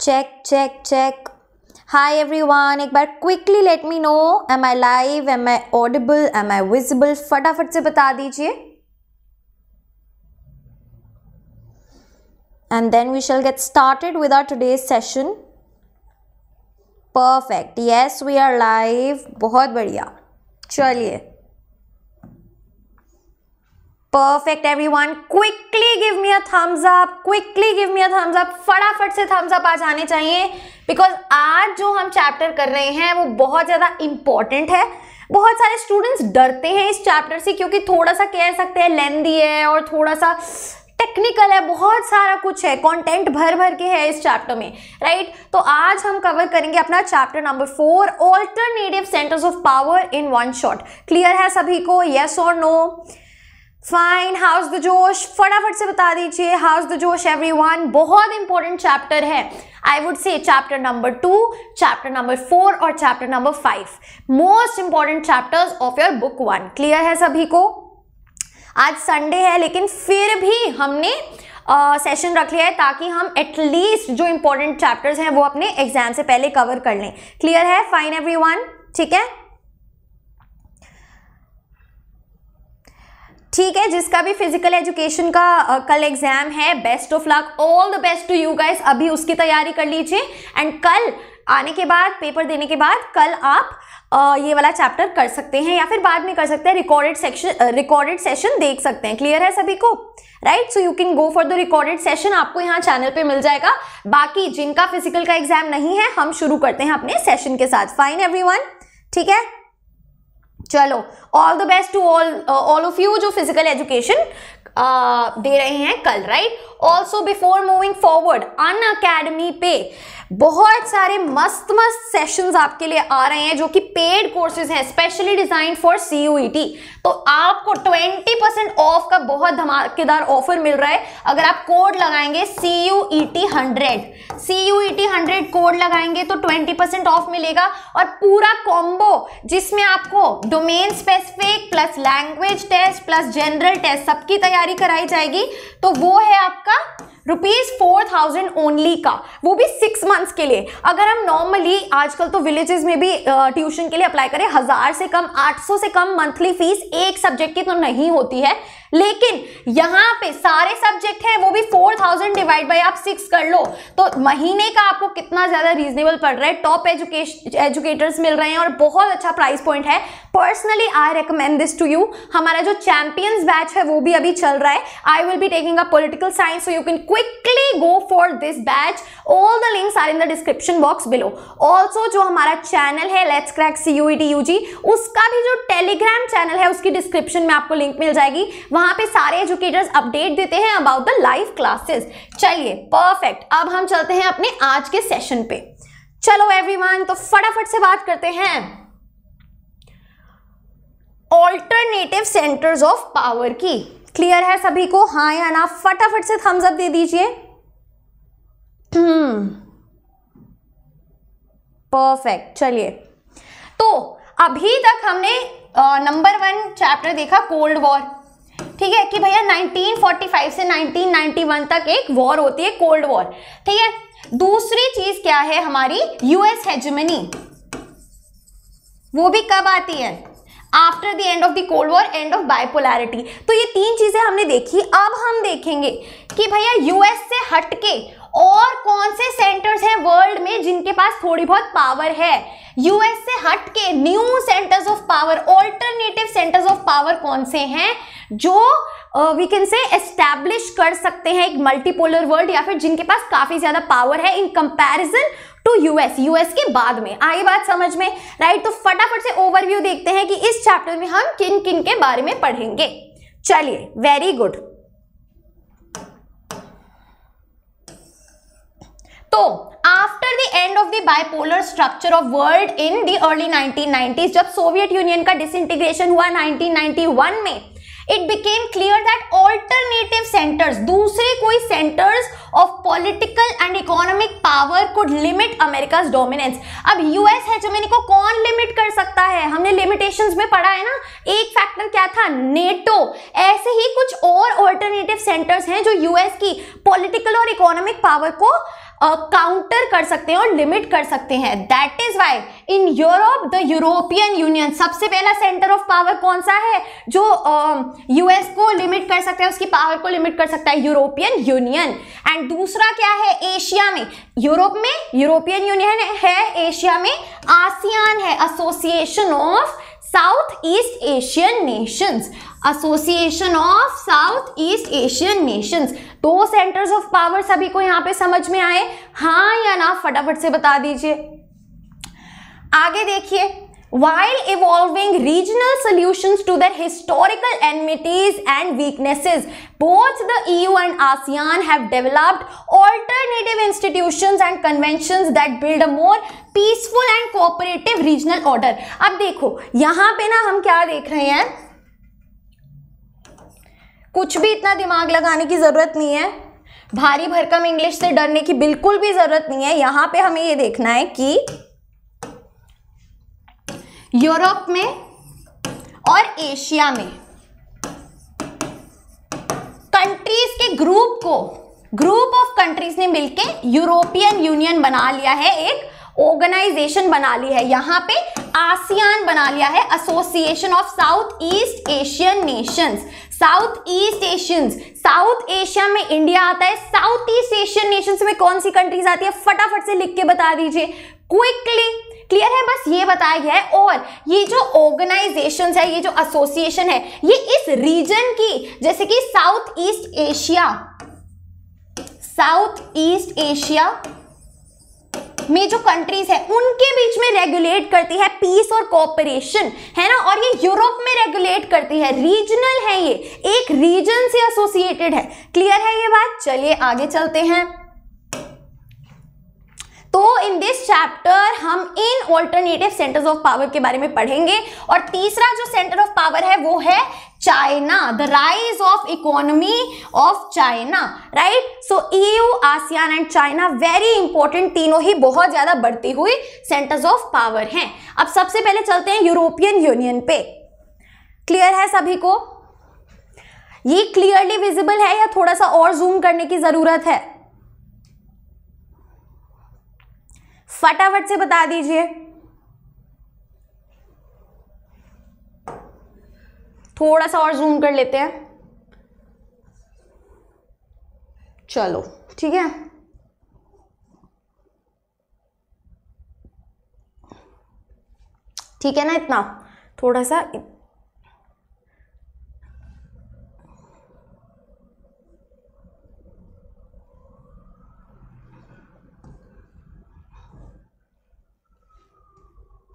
Check check check hi everyone एक बार quickly let me know am I live am I audible am I visible फटाफट से बता दीजिए and then we shall get started with our today's session perfect yes we are live बहुत बढ़िया चलिए perfect everyone quickly give me a thumbs up quickly give me a thumbs up फटाफट से Thums up आ जाने चाहिए because आज जो हम चैप्टर कर रहे हैं वो बहुत ज़्यादा इंपॉर्टेंट है बहुत सारे स्टूडेंट्स डरते हैं इस चैप्टर से क्योंकि थोड़ा सा कह सकते हैं लेंदी है और थोड़ा सा टेक्निकल है बहुत सारा कुछ है कंटेंट भर भर के है इस चैप्टर में राइट right? तो आज हम कवर करेंगे अपना chapter number four alternative centres of power in one shot clear है सभी को यस और नो फाइन हाउस द जोश फटाफट से बता दीजिए हाउस द जोश वन बहुत इंपॉर्टेंट चैप्टर है I would say chapter number two chapter number four और chapter number five most important chapters of your book one clear है सभी को आज संडे है लेकिन फिर भी हमने सेशन uh, रख लिया है ताकि हम एटलीस्ट जो इंपॉर्टेंट चैप्टर्स हैं वो अपने एग्जाम से पहले कवर कर लें क्लियर है फाइन वन ठीक है ठीक है जिसका भी फिजिकल एजुकेशन का कल एग्जाम है best of luck all the best to you guys अभी उसकी तैयारी कर लीजिए एंड कल आने के बाद पेपर देने के बाद कल आप आ, ये वाला चैप्टर कर सकते हैं या फिर बाद में कर सकते हैं रिकॉर्डेड सेक्शन रिकॉर्डेड सेशन देख सकते हैं क्लियर है सभी को right so you can go for the recorded session आपको यहाँ चैनल पे मिल जाएगा बाकी जिनका फिजिकल का एग्जाम नहीं है हम शुरू करते हैं अपने सेशन के साथ फाइन एवरी ठीक है चलो all the best to all all of you जो फिजिकल एजुकेशन uh, दे रहे हैं कल right also before moving forward Unacademy पे बहुत सारे मस्त मस्त सेशंस आपके लिए आ रहे हैं जो कि पेड कोर्सेज हैं स्पेशली डिजाइन फॉर सी तो आपको 20% ऑफ का बहुत धमाकेदार ऑफर मिल रहा है अगर आप कोड लगाएंगे T hundred C U E T hundred code लगाएंगे तो 20% ऑफ मिलेगा और पूरा कॉम्बो जिसमें आपको domain specific plus language test plus general test सबकी तैयारी कराई जाएगी तो वो है आपका रुपीज फोर थाउजेंड ओनली का वो भी सिक्स मंथ्स के लिए अगर हम नॉर्मली आजकल तो विलेजेस में भी ट्यूशन के लिए अप्लाई करें हजार से कम आठ सौ से कम मंथली फीस एक सब्जेक्ट की तो नहीं होती है लेकिन यहां पे सारे सब्जेक्ट हैं वो भी 4000 डिवाइड बाई आप सिक्स कर लो तो महीने का आपको कितना ज़्यादा रीजनेबल पड़ रहा है टॉप एजुकेशन एजुकेटर्स मिल रहे हैं और बहुत अच्छा प्राइस पॉइंट है personally I recommend this to you हमारा जो चैंपियंस बैच है वो भी अभी चल रहा है I will be taking a political science so you can quickly go for this batch all the links are in the description box below also जो हमारा चैनल है let's crack C U T U G उसका भी जो Telegram channel है उसकी description में आपको लिंक मिल जाएगी वहां पे सारे एजुकेटर्स अपडेट देते हैं अबाउट द लाइव क्लासेस चलिए परफेक्ट अब हम चलते हैं अपने आज के सेशन पे चलो एवरीवन तो फटाफट से बात करते हैं ऑल्टरनेटिव सेंटर्स ऑफ पावर की क्लियर है सभी को हाँ या ना फटाफट से थम्स अप दे दीजिए परफेक्ट हम्म. चलिए तो अभी तक हमने नंबर वन चैप्टर देखा कोल्ड वॉर ठीक है कि भैया 1945 से 1991 तक एक वॉर होती है कोल्ड वॉर ठीक है दूसरी चीज क्या है हमारी यूएस हेजमनी वो भी कब आती है after the end of the cold war end of bipolarity तो ये तीन चीजें हमने देखी अब हम देखेंगे कि भैया यूएस से हटके और कौन से सेंटर्स हैं वर्ल्ड में जिनके पास थोड़ी बहुत पावर है यूएस से हट के new centres of power alternative centres of power कौन से हैं जो वी कैन से एस्टैब्लिश कर सकते हैं एक मल्टीपोलर वर्ल्ड या फिर जिनके पास काफी ज्यादा पावर है in comparison to US US के बाद में आगे बात समझ में राइट तो फटाफट से ओवरव्यू देखते हैं कि इस चैप्टर में हम किन किन के बारे में पढ़ेंगे चलिए वेरी गुड तो after the end of the bipolar structure of world in the early 1990s जब सोवियत यूनियन का डिसइंटीग्रेशन हुआ 1991 में it became clear that alternative centres दूसरे कोई centres of political and economic power could limit America's dominance अब US है hegemony को कौन लिमिट कर सकता है हमने लिमिटेशंस में पढ़ा है ना एक फैक्टर क्या था नेटो ऐसे ही कुछ और ऑल्टरनेटिव सेंटर्स हैं जो यूएस की पॉलिटिकल और इकोनॉमिक पावर को काउंटर कर सकते हैं और लिमिट कर सकते हैं that is why in Europe the European Union सबसे पहला सेंटर ऑफ पावर कौन सा है जो यूएस uh, को लिमिट कर सकता है उसकी पावर को लिमिट कर सकता है यूरोपियन यूनियन एंड दूसरा क्या है एशिया में यूरोप में यूरोपियन यूनियन है एशिया में आसियान है association of south east Asian nations association of south east Asian nations दो सेंटर्स ऑफ पावर सभी को यहां पे समझ में आए हाँ या ना फटाफट से बता दीजिए आगे देखिए while evolving regional solutions to their historical enmities and weaknesses. Both the EU and ASEAN have developed alternative institutions and conventions that build a more peaceful and cooperative regional order. ab dekho yahan pe na hum kya dekh rahe hain kuch bhi itna dimag lagane ki zarurat nahi hai भारी भरकम English से डरने की बिल्कुल भी ज़रूरत नहीं है यहाँ पे हमें ये देखना है कि यूरोप में और एशिया में कंट्रीज के ग्रुप को ग्रुप ऑफ कंट्रीज ने मिलकर यूरोपियन यूनियन बना लिया है एक ऑर्गेनाइजेशन बना ली है यहां पे आसियान बना लिया है association of south east Asian nations south east Asians south Asia में इंडिया आता है साउथ ईस्ट एशियन नेशंस में कौन सी कंट्रीज आती है फटाफट से लिख के बता दीजिए क्विकली क्लियर है बस ये बताया गया है और ये जो ऑर्गेनाइजेशन है ये जो एसोसिएशन है ये इस रीजन की जैसे कि south east Asia south east Asia में जो कंट्रीज है उनके बीच में रेगुलेट करती है पीस और कॉपरेशन है ना और ये यूरोप में रेगुलेट करती है रीजनल है ये एक रीजन से एसोसिएटेड है क्लियर है ये बात चलिए आगे चलते हैं तो इन दिस चैप्टर हम इन ऑल्टरनेटिव सेंटर्स ऑफ पावर के बारे में पढ़ेंगे और तीसरा जो सेंटर ऑफ पावर है वो है China the rise of economy of China right so EU ASEAN and China very important तीनों ही बहुत ज्यादा बढ़ती हुई सेंटर्स ऑफ पावर हैं अब सबसे पहले चलते हैं यूरोपियन यूनियन पे क्लियर है सभी को ये क्लियरली विजिबल है या थोड़ा सा और जूम करने की जरूरत है फटाफट से बता दीजिए थोड़ा सा और जूम कर लेते हैं चलो ठीक है ठीक है ना इतना थोड़ा सा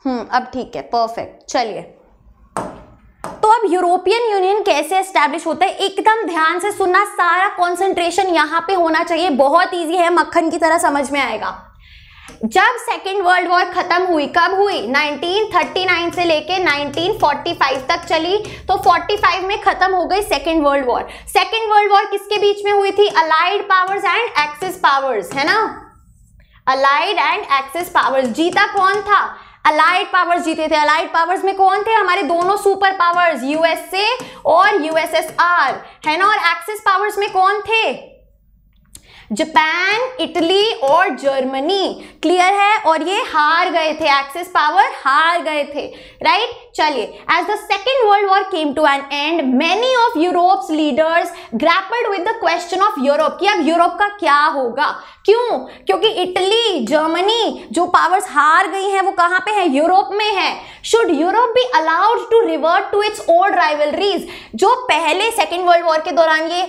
हम्म अब ठीक है परफेक्ट चलिए तो अब यूरोपियन यूनियन कैसे एस्टैब्लिश होता है एकदम ध्यान से सुनना सारा कंसंट्रेशन यहां पे होना चाहिए बहुत इजी है मक्खन की तरह समझ में आएगा जब सेकेंड वर्ल्ड वॉर खत्म हुई कब हुई 1939 से लेके 1945 तक चली तो 45 में खत्म हो गई second world war second world war किसके बीच में हुई थी allied powers and axis powers है ना अलाइड एंड एक्सिस पावर्स जीता कौन था अलाइड पावर्स जीते थे अलाइड पावर्स में कौन थे हमारे दोनों सुपर पावर्स यूएसए और यूएसएसआर है ना और एक्सिस पावर्स में कौन थे जापान इटली और जर्मनी क्लियर है और ये हार गए थे एक्सिस पावर हार गए थे राइट चलिए as the second world war came to an end many of Europe leaders grappled with the question of Europe कि अब यूरोप का क्या होगा क्यों क्योंकि इटली जर्मनी जो पावर्स हार गई हैं वो कहाँ पे है यूरोप में है should Europe be allowed to revert to its old rivalries जो पहले सेकेंड वर्ल्ड वॉर के दौरान ये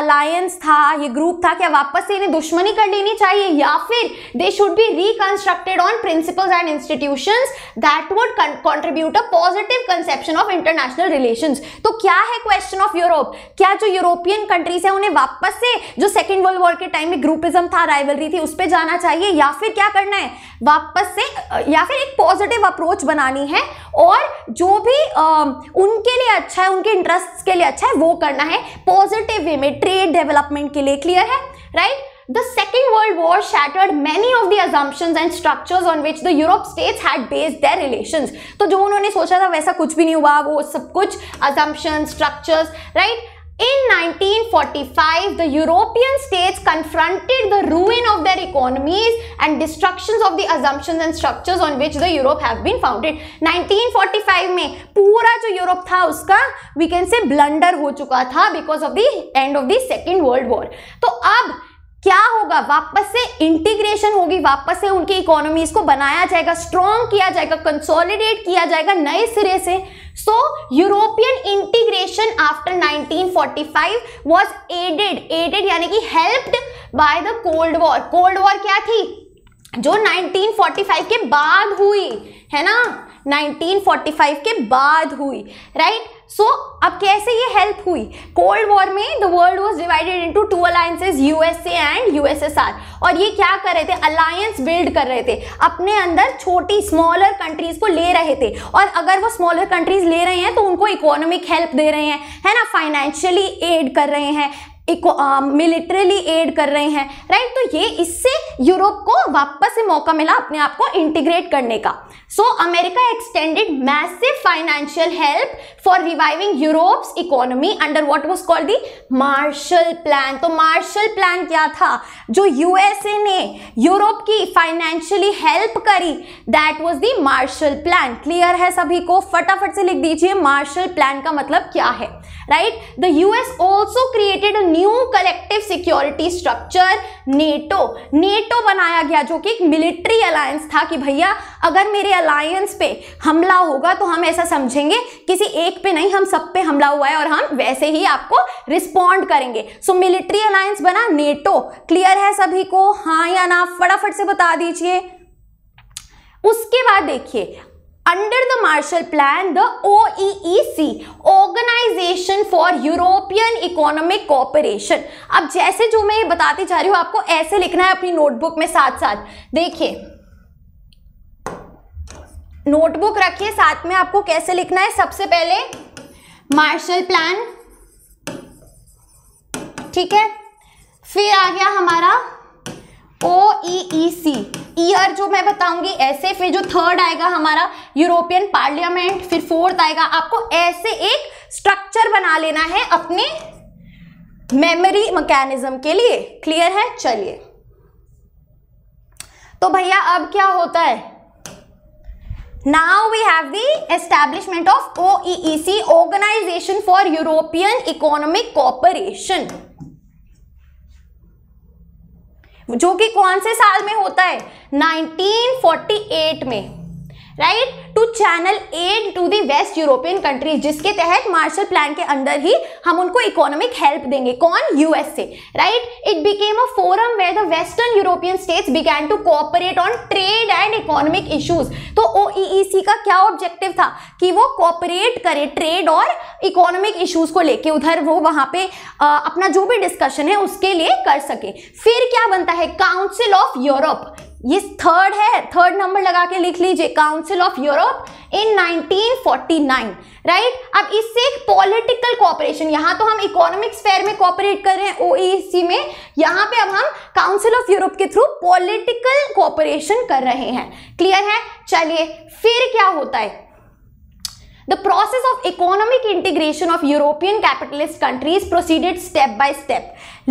अलायंस था ये ग्रुप था क्या वापस आपस से इन्हें दुश्मनी कर लेनी चाहिए या फिर they should be reconstructed on principles and institution that would contribute a positive conception of international relation तो क्या है क्वेश्चन ऑफ यूरोप क्या जो यूरोपियन कंट्रीज है उन्हें वापस से जो सेकेंड वर्ल्ड वॉर के टाइम में ग्रुपिज्म था राइवलरी थी उस पर जाना चाहिए या फिर क्या करना है वापस से या फिर एक पॉजिटिव अप्रोच बनानी है और जो भी आ, उनके लिए अच्छा है उनके इंटरेस्ट के लिए अच्छा है वो करना है पॉजिटिव वे में ट्रेड डेवलपमेंट के लिए क्लियर है right? The Second World War shattered many of the assumptions and structures on which the Europe states had based their relations. to jo unhone socha tha waisa kuch bhi nahi hua wo sab kuch assumptions, structures, right? In 1945, the European states confronted the ruin of their economies and destructions of the assumptions and structures on which the Europe have been founded. 1945 में पूरा जो Europe था उसका we can say blunder हो चुका था because of the end of the Second World War. तो अब क्या होगा वापस से इंटीग्रेशन होगी वापस से उनकी इकोनॉमीज को बनाया जाएगा स्ट्रॉन्ग किया जाएगा कंसोलिडेट किया जाएगा नए सिरे से so European integration after 1945 was aided aided यानी कि helped by the cold war cold war क्या थी जो 1945 के बाद हुई है ना 1945 के बाद हुई राइट right? सो so, अब कैसे ये हेल्प हुई कोल्ड वॉर में the world was divided into alliances USA and USSR और ये क्या कर रहे थे अलायंस बिल्ड कर रहे थे अपने अंदर छोटी स्मॉलर कंट्रीज को ले रहे थे और अगर वो स्मॉलर कंट्रीज ले रहे हैं तो उनको इकोनॉमिक हेल्प दे रहे हैं है ना फाइनेंशियली एड कर रहे हैं मिलिट्रली एड कर रहे हैं राइट तो ये इससे यूरोप को वापस से मौका मिला अपने आप को इंटीग्रेट करने का so America extended massive financial help for reviving Europe economy under what was called the Marshall plan तो मार्शल प्लान क्या था जो यूएसए ने यूरोप की फाइनेंशियली हेल्प करी that was the Marshall plan clear है सभी को फटाफट से लिख दीजिए मार्शल प्लान का मतलब क्या है right the us also created a new collective security structure nato nato बनाया गया जो कि एक मिलिट्री अलायंस था कि भैया अगर मेरे अलायंस पे हमला होगा तो हम ऐसा समझेंगे किसी एक पे नहीं हम सब पे हमला हुआ है और हम वैसे ही आपको रिस्पॉन्ड करेंगे सो मिलिट्री अलायंस बना नेटो क्लियर है सभी को हाँ या ना फटाफट से बता दीजिए उसके बाद देखिए under the Marshall Plan, the OEEC, Organization for European Economic Cooperation. अब जैसे जो मैं ये बताती जा रही हूँ आपको ऐसे लिखना है अपनी नोटबुक में साथ साथ देखिए नोटबुक रखिए साथ में आपको कैसे लिखना है सबसे पहले मार्शल प्लान ठीक है फिर आ गया हमारा ओ ई सी ईयर जो मैं बताऊंगी ऐसे फिर जो थर्ड आएगा हमारा यूरोपियन पार्लियामेंट फिर फोर्थ आएगा आपको ऐसे एक स्ट्रक्चर बना लेना है अपने मेमोरी मैकेनिज्म के लिए क्लियर है चलिए तो भैया अब क्या होता है have the have of O E C organisation for European economic cooperation जो कि कौन से साल में होता है 1948 में right to channel aid to the west European countries जिसके तहत मार्शल प्लान के अंदर ही हम उनको इकोनॉमिक हेल्प देंगे कौन USA right it became a forum where the western European states began to cooperate on trade and economic issues तो OEC e e का क्या ऑब्जेक्टिव था कि वो कोऑपरेट करे ट्रेड और इकोनॉमिक इश्यूज को लेके उधर वो वहां पे आ, अपना जो भी डिस्कशन है उसके लिए कर सके फिर क्या बनता है काउंसिल ऑफ यूरोप ये थर्ड है थर्ड नंबर लगा के लिख लीजिए council of Europe in 1949 right right? अब इससे एक पॉलिटिकल कॉपरेशन यहां तो हम इकोनॉमिक्स फेयर में कॉपरेट कर रहे हैं ओईसी में यहां पे अब हम काउंसिल ऑफ यूरोप के थ्रू पॉलिटिकल कॉपरेशन कर रहे हैं क्लियर है चलिए फिर क्या होता है The process of economic integration of European capitalist countries proceeded step by step,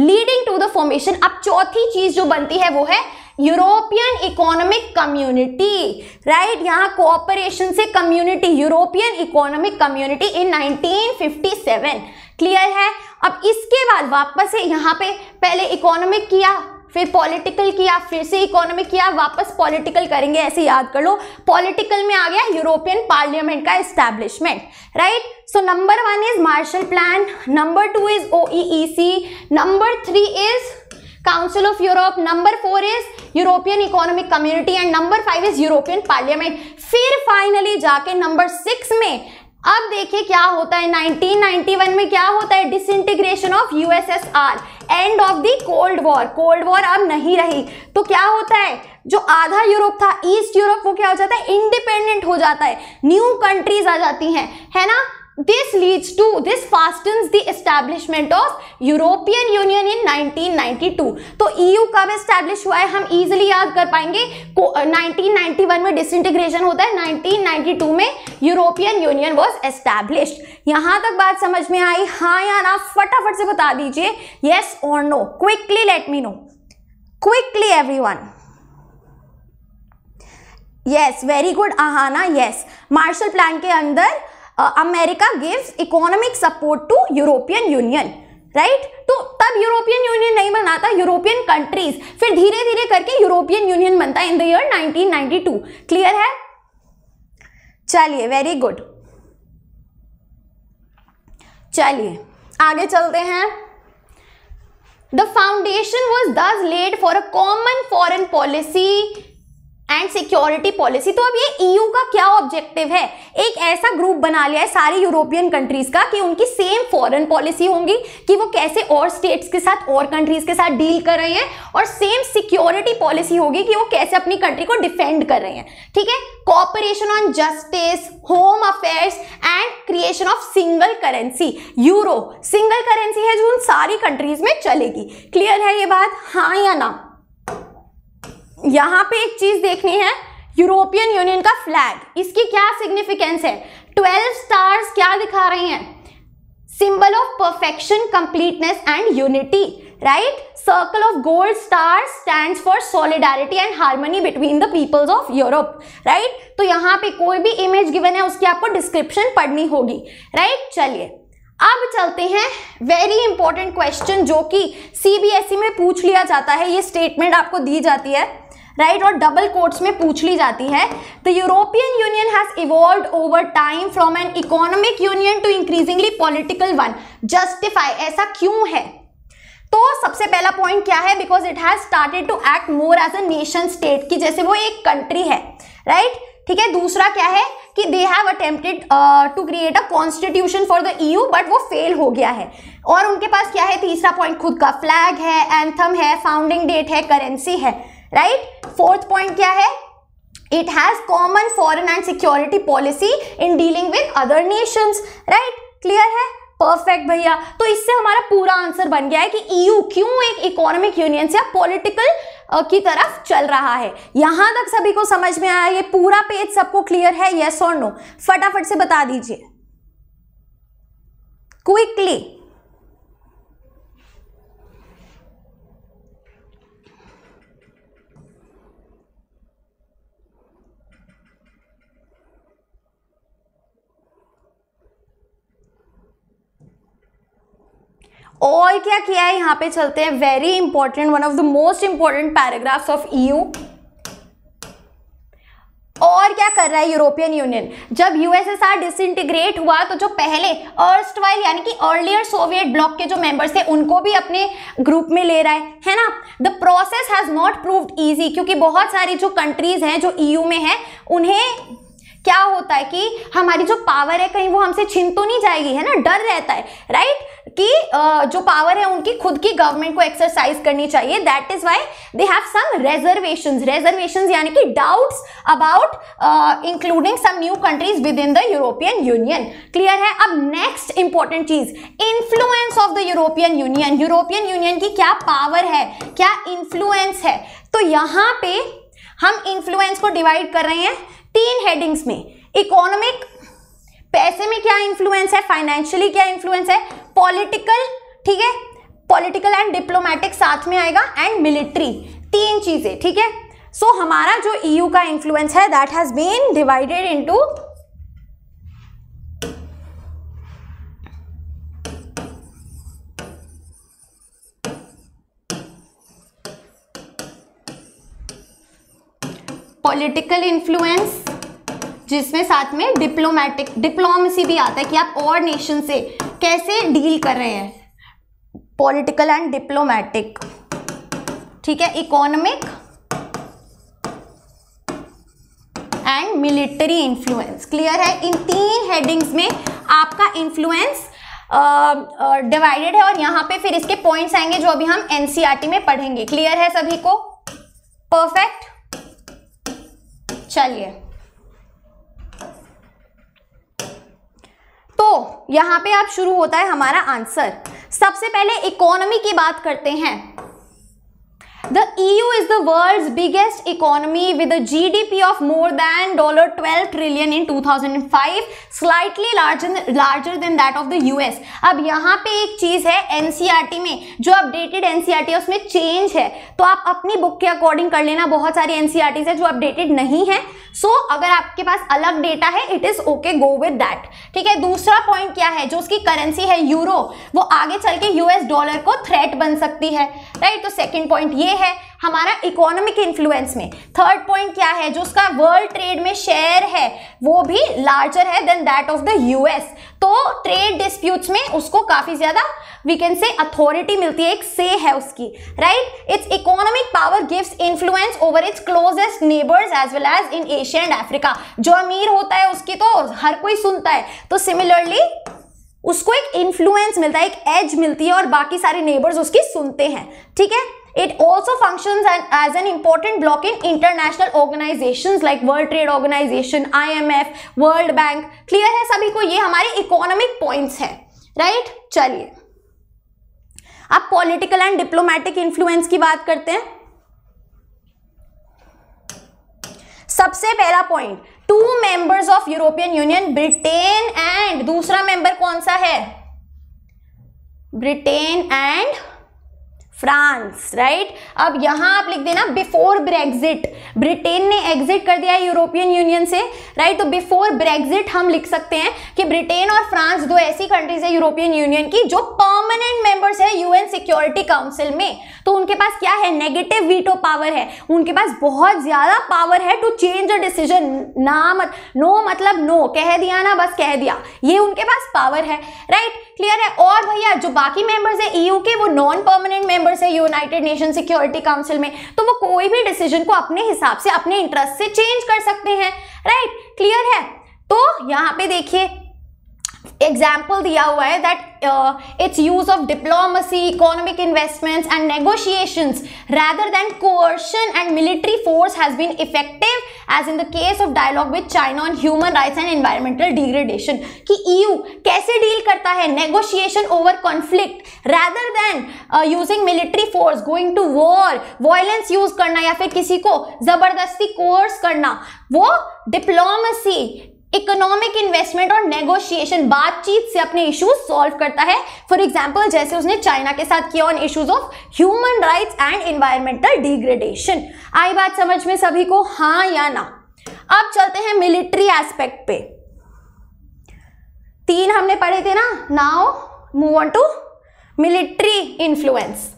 leading to the formation. अब चौथी चीज जो बनती है वो है यूरोपियन इकोनॉमिक कम्युनिटी राइट यहाँ कोऑपरेशन से community European economic community in 1957 clear है अब इसके बाद वापस से यहाँ पे पहले इकोनॉमिक किया फिर पॉलिटिकल किया फिर से इकोनॉमिक किया वापस पॉलिटिकल करेंगे ऐसे याद कर लो पॉलिटिकल में आ गया यूरोपियन पार्लियामेंट का establishment right so number one is Marshall plan number two is O E C number three is council of Europe number four is European economic community and number five is European parliament फिर finally जाके number six में अब देखिए क्या होता है 1991 में क्या होता है disintegration of USSR end of the cold war cold war अब नहीं रही तो क्या होता है जो आधा यूरोप था ईस्ट यूरोप वो क्या हो जाता है इंडिपेंडेंट हो जाता है न्यू कंट्रीज आ जाती हैं है ना This leads to, this fastens the establishment of European union in 1992 तो ईयू e कब एस्टैब्लिश हुआ है हम इजिली याद कर पाएंगे 1991 में डिसइंटीग्रेशन होता है 1992 में यूरोपियन यूनियन वाज एस्टैब्लिश्ड यहां तक बात समझ में आई हाँ यार आप फटाफट से बता दीजिए यस और no quickly let me know quickly everyone yes very good Aahana yes Marshall plan के अंदर America gives economic support to European union right तो तब यूरोपियन यूनियन नहीं बनाता यूरोपियन कंट्रीज फिर धीरे धीरे करके यूरोपियन यूनियन बनता है इन द ईयर 1992 क्लियर है चलिए वेरी गुड चलिए आगे चलते हैं the foundation was thus laid for a common foreign policy and security policy तो अब ये ईयू e का क्या ऑब्जेक्टिव है एक ऐसा ग्रुप बना लिया है सारी यूरोपियन कंट्रीज का कि उनकी सेम फॉरेन पॉलिसी होंगी कि वो कैसे और स्टेट्स के साथ और कंट्रीज के साथ डील कर रहे हैं और सेम सिक्योरिटी पॉलिसी होगी कि वो कैसे अपनी कंट्री को डिफेंड कर रहे हैं ठीक है cooperation on justice home affairs and creation of single currency euro single currency है जो उन सारी कंट्रीज में चलेगी क्लियर है ये बात हाँ या ना यहाँ पे एक चीज देखनी है यूरोपियन यूनियन का फ्लैग इसकी क्या सिग्निफिकेंस है ट्वेल्व स्टार्स क्या दिखा रही हैं symbol of perfection completeness and unity right circle of gold star stand for solidarity and harmony between the peoples of Europe right तो यहाँ पे कोई भी इमेज गिवन है उसकी आपको डिस्क्रिप्शन पढ़नी होगी राइट right? चलिए अब चलते हैं वेरी इंपॉर्टेंट क्वेश्चन जो कि सीबीएसई e में पूछ लिया जाता है ये स्टेटमेंट आपको दी जाती है राइट और डबल कोर्ट्स में पूछ ली जाती है the European union has evolve over time from an economic union to increasingly political one justify ऐसा क्यों है तो सबसे पहला पॉइंट क्या है because it has started to act more as a nation state की जैसे वो एक कंट्री है राइट right? ठीक है दूसरा क्या है कि they have attempted to create a constitution for the EU but वो फेल हो गया है और उनके पास क्या है तीसरा पॉइंट खुद का फ्लैग है एंथम है फाउंडिंग डेट है करेंसी है राइट फोर्थ पॉइंट क्या है it has common foreign and security policy in dealing with other nation right clear है परफेक्ट भैया तो इससे हमारा पूरा आंसर बन गया है कि ईयू क्यों एक इकोनॉमिक यूनियन से पॉलिटिकल की तरफ चल रहा है यहां तक सभी को समझ में आया ये पूरा पेज सबको क्लियर है यस और नो फटाफट से बता दीजिए क्विकली और क्या किया है यहां पे चलते हैं very important one of the most important paragraphs of EU और क्या कर रहा है यूरोपियन यूनियन जब यूएसएसआर डिस हुआ तो जो पहले अर्स्ट वाइल यानी कि अर्लियर सोवियत ब्लॉक के जो मेंबर्स थे उनको भी अपने ग्रुप में ले रहा है है ना the process has not proved easy क्योंकि बहुत सारी जो कंट्रीज हैं जो ईयू e में हैं उन्हें क्या होता है कि हमारी जो पावर है कहीं वो हमसे छिन तो नहीं जाएगी है ना डर रहता है राइट कि जो पावर है उनकी खुद की गवर्नमेंट को एक्सरसाइज करनी चाहिए that is why they have some reservation reservation यानी कि doubts about including some new countries within the European union clear है अब नेक्स्ट इंपॉर्टेंट चीज influence of the European union European union की क्या पावर है क्या इंफ्लुएंस है तो यहां पे हम इंफ्लुएंस को डिवाइड कर रहे हैं तीन हेडिंग्स में इकोनॉमिक पैसे में क्या इन्फ्लुएंस है फाइनेंशियली क्या इन्फ्लुएंस है पॉलिटिकल ठीक है पॉलिटिकल एंड डिप्लोमेटिक साथ में आएगा एंड मिलिट्री तीन चीज़ें ठीक है सो so, हमारा जो ईयू e का इन्फ्लुएंस है that has been divided into political influence जिसमें साथ में डिप्लोमेटिक डिप्लोमेसी भी आता है कि आप और नेशन से कैसे डील कर रहे हैं पॉलिटिकल एंड डिप्लोमेटिक ठीक है economic and military influence clear है इन तीन हेडिंग्स में आपका इन्फ्लुएंस डिवाइडेड है और यहाँ पे फिर इसके पॉइंट्स आएंगे जो अभी हम एनसीईआरटी e में पढ़ेंगे क्लियर है सभी को परफेक्ट चलिए यहां पे आप शुरू होता है हमारा आंसर सबसे पहले इकोनॉमी की बात करते हैं The EU is the world's biggest economy with a GDP of more than $12 trillion in 2005, slightly larger, larger than that of the US. अब यहाँ पे एक चीज है एनसीईआरटी e में जो updated एनसीईआरटी e है उसमें change है तो आप अपनी book के according कर लेना बहुत सारी एनसीईआरटीज से e जो updated नहीं है सो so, अगर आपके पास अलग डेटा है it is okay go with that ठीक है दूसरा पॉइंट क्या है जो उसकी करेंसी है यूरो वो आगे चल के यूएस डॉलर को थ्रेट बन सकती है राइट तो सेकेंड पॉइंट ये है हमारा इकोनॉमिक इन्फ्लुएंस में थर्ड पॉइंट क्या है जो उसका वर्ल्ड ट्रेड में शेयर है वो भी लार्जर है than that of the US तो ट्रेड डिस्प्यूट्स में उसको काफी ज्यादा वी कैन से अथॉरिटी मिलती है एक से है उसकी right its economic power gives influence over its closest neighbours as well as in Asia and Africa जो अमीर होता है उसकी तो हर कोई सुनता है तो सिमिलरली उसको एक इन्फ्लुएंस मिलता है एक एज मिलती है और बाकी सारे नेबर्स उसकी सुनते हैं ठीक है it It also functions an as bloc in international organisation like world trade organisation I M F world bank clear है सभी को ये हमारे इकोनॉमिक पॉइंट्स हैं राइट चलिए आप पॉलिटिकल एंड डिप्लोमेटिक इन्फ्लुएंस की बात करते हैं सबसे पहला point two members of European union Britain and दूसरा मेंबर कौन सा है ब्रिटेन एंड फ्रांस राइट अब यहां आप लिख देना बिफोर ब्रेग्जिट ब्रिटेन ने एग्जिट कर दिया यूरोपियन यूनियन से राइट तो बिफोर ब्रेग्जिट हम लिख सकते हैं कि ब्रिटेन और फ्रांस दो ऐसी कंट्रीज है यूरोपियन यूनियन की जो परमानेंट मेंबर्स है यूएन सिक्योरिटी काउंसिल में तो उनके पास क्या है नेगेटिव वीटो पावर है उनके पास बहुत ज्यादा पावर है टू चेंज अ डिसीजन ना मत नो मतलब नो कह दिया ना बस कह दिया ये उनके पास पावर है राइट क्लियर है और भैया जो बाकी मेंबर्स है ईयू के वो नॉन परमानेंट मेंबर्स मेंबर्स है यूनाइटेड नेशन सिक्योरिटी काउंसिल में तो वो कोई भी डिसीजन को अपने हिसाब से अपने इंटरेस्ट से चेंज कर सकते हैं राइट right? क्लियर है तो यहाँ पे देखिए Example दिया हुआ है that uh, its use of diplomacy, economic investments, and negotiations rather than coercion and military force has been effective as in the case of dialogue with China on human rights and environmental degradation कि EU कैसे deal करता है negotiation over conflict rather than uh, using military force going to war violence use करना या फिर किसी को जबरदस्ती coerce करना वो diplomacy. इकोनॉमिक इन्वेस्टमेंट और नेगोशिएशन बातचीत से अपने इश्यूज सॉल्व करता है फॉर एग्जाम्पल जैसे उसने चाइना के साथ किया on issues of human rights and environmental degradation आई बात समझ में सभी को हाँ या ना अब चलते हैं मिलिट्री एस्पेक्ट पे तीन हमने पढ़े थे ना now move on to military influence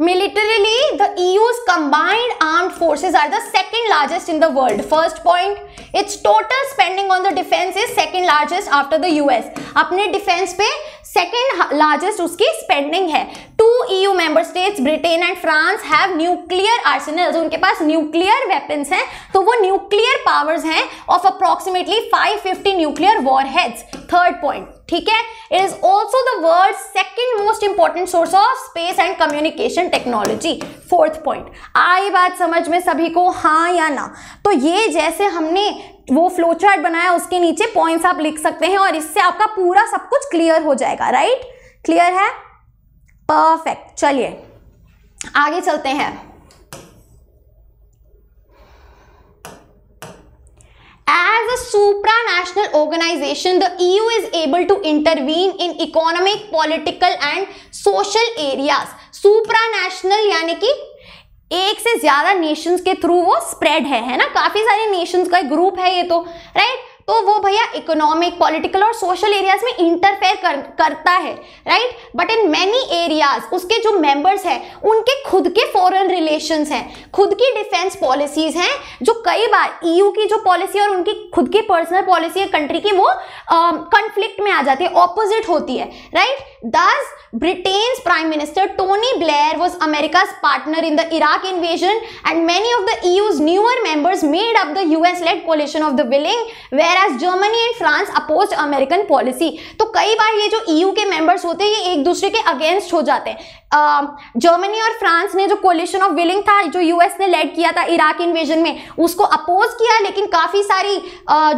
Militarily, the EU's combined armed forces are the second largest in the world. First point, its total spending on the defense is second largest after the US. अपने defense पे second largest उसकी spending है. Two EU member states, Britain and France, have nuclear arsenals. उनके पास nuclear weapons हैं, तो वो nuclear powers हैं of approximately 550 nuclear warheads. Third point. ठीक है it is also the world second most important source of space and communication technology fourth point आई बात समझ में सभी को हाँ या ना तो ये जैसे हमने वो फ्लो चार्ट बनाया उसके नीचे पॉइंट्स आप लिख सकते हैं और इससे आपका पूरा सब कुछ क्लियर हो जाएगा राइट क्लियर है परफेक्ट चलिए आगे चलते हैं As a supranational organization, the EU is able to intervene in economic, political and social areas. Supranational यानी कि एक से ज्यादा नेशंस के थ्रू वो स्प्रेड है है ना काफी सारे नेशंस का ग्रुप है ये तो राइट तो वो भैया इकोनॉमिक पॉलिटिकल और सोशल एरियाज में इंटरफेयर कर, करता है right but in many areas उसके जो मेंबर्स हैं उनके खुद के फॉरेन रिलेशंस हैं खुद की डिफेंस पॉलिसीज हैं जो कई बार ईयू e की जो पॉलिसी और उनकी खुद की पर्सनल पॉलिसी है कंट्री की वो कंफ्लिक्ट में आ जाती है ऑपोजिट होती है right Thus, Britain's Prime Minister Tony Blair was America's partner in the Iraq invasion and many of the EU's newer members made up the US-led coalition of the willing whereas Germany and France opposed American policy. तो कई बार ये जो EU के members होते हैं ये एक दूसरे के against हो जाते हैं जर्मनी और फ्रांस ने जो कोलिशन ऑफ विलिंग था जो यूएस ने लेड किया था इराक इन्वेजन में उसको अपोज किया लेकिन काफी सारी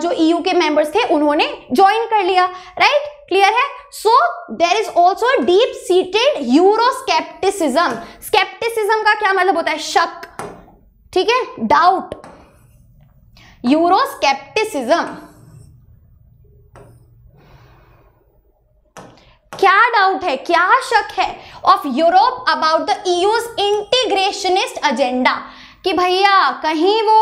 जो ईयू e के मेंबर्स थे उन्होंने ज्वाइन कर लिया राइट क्लियर है so there is also deep seated Euroscepticism scepticism का क्या मतलब होता है शक ठीक है डाउट यूरोस्केप्टिसिज्म क्या डाउट है क्या शक है of Europe about the EU's integrationist agenda कि भैया कहीं वो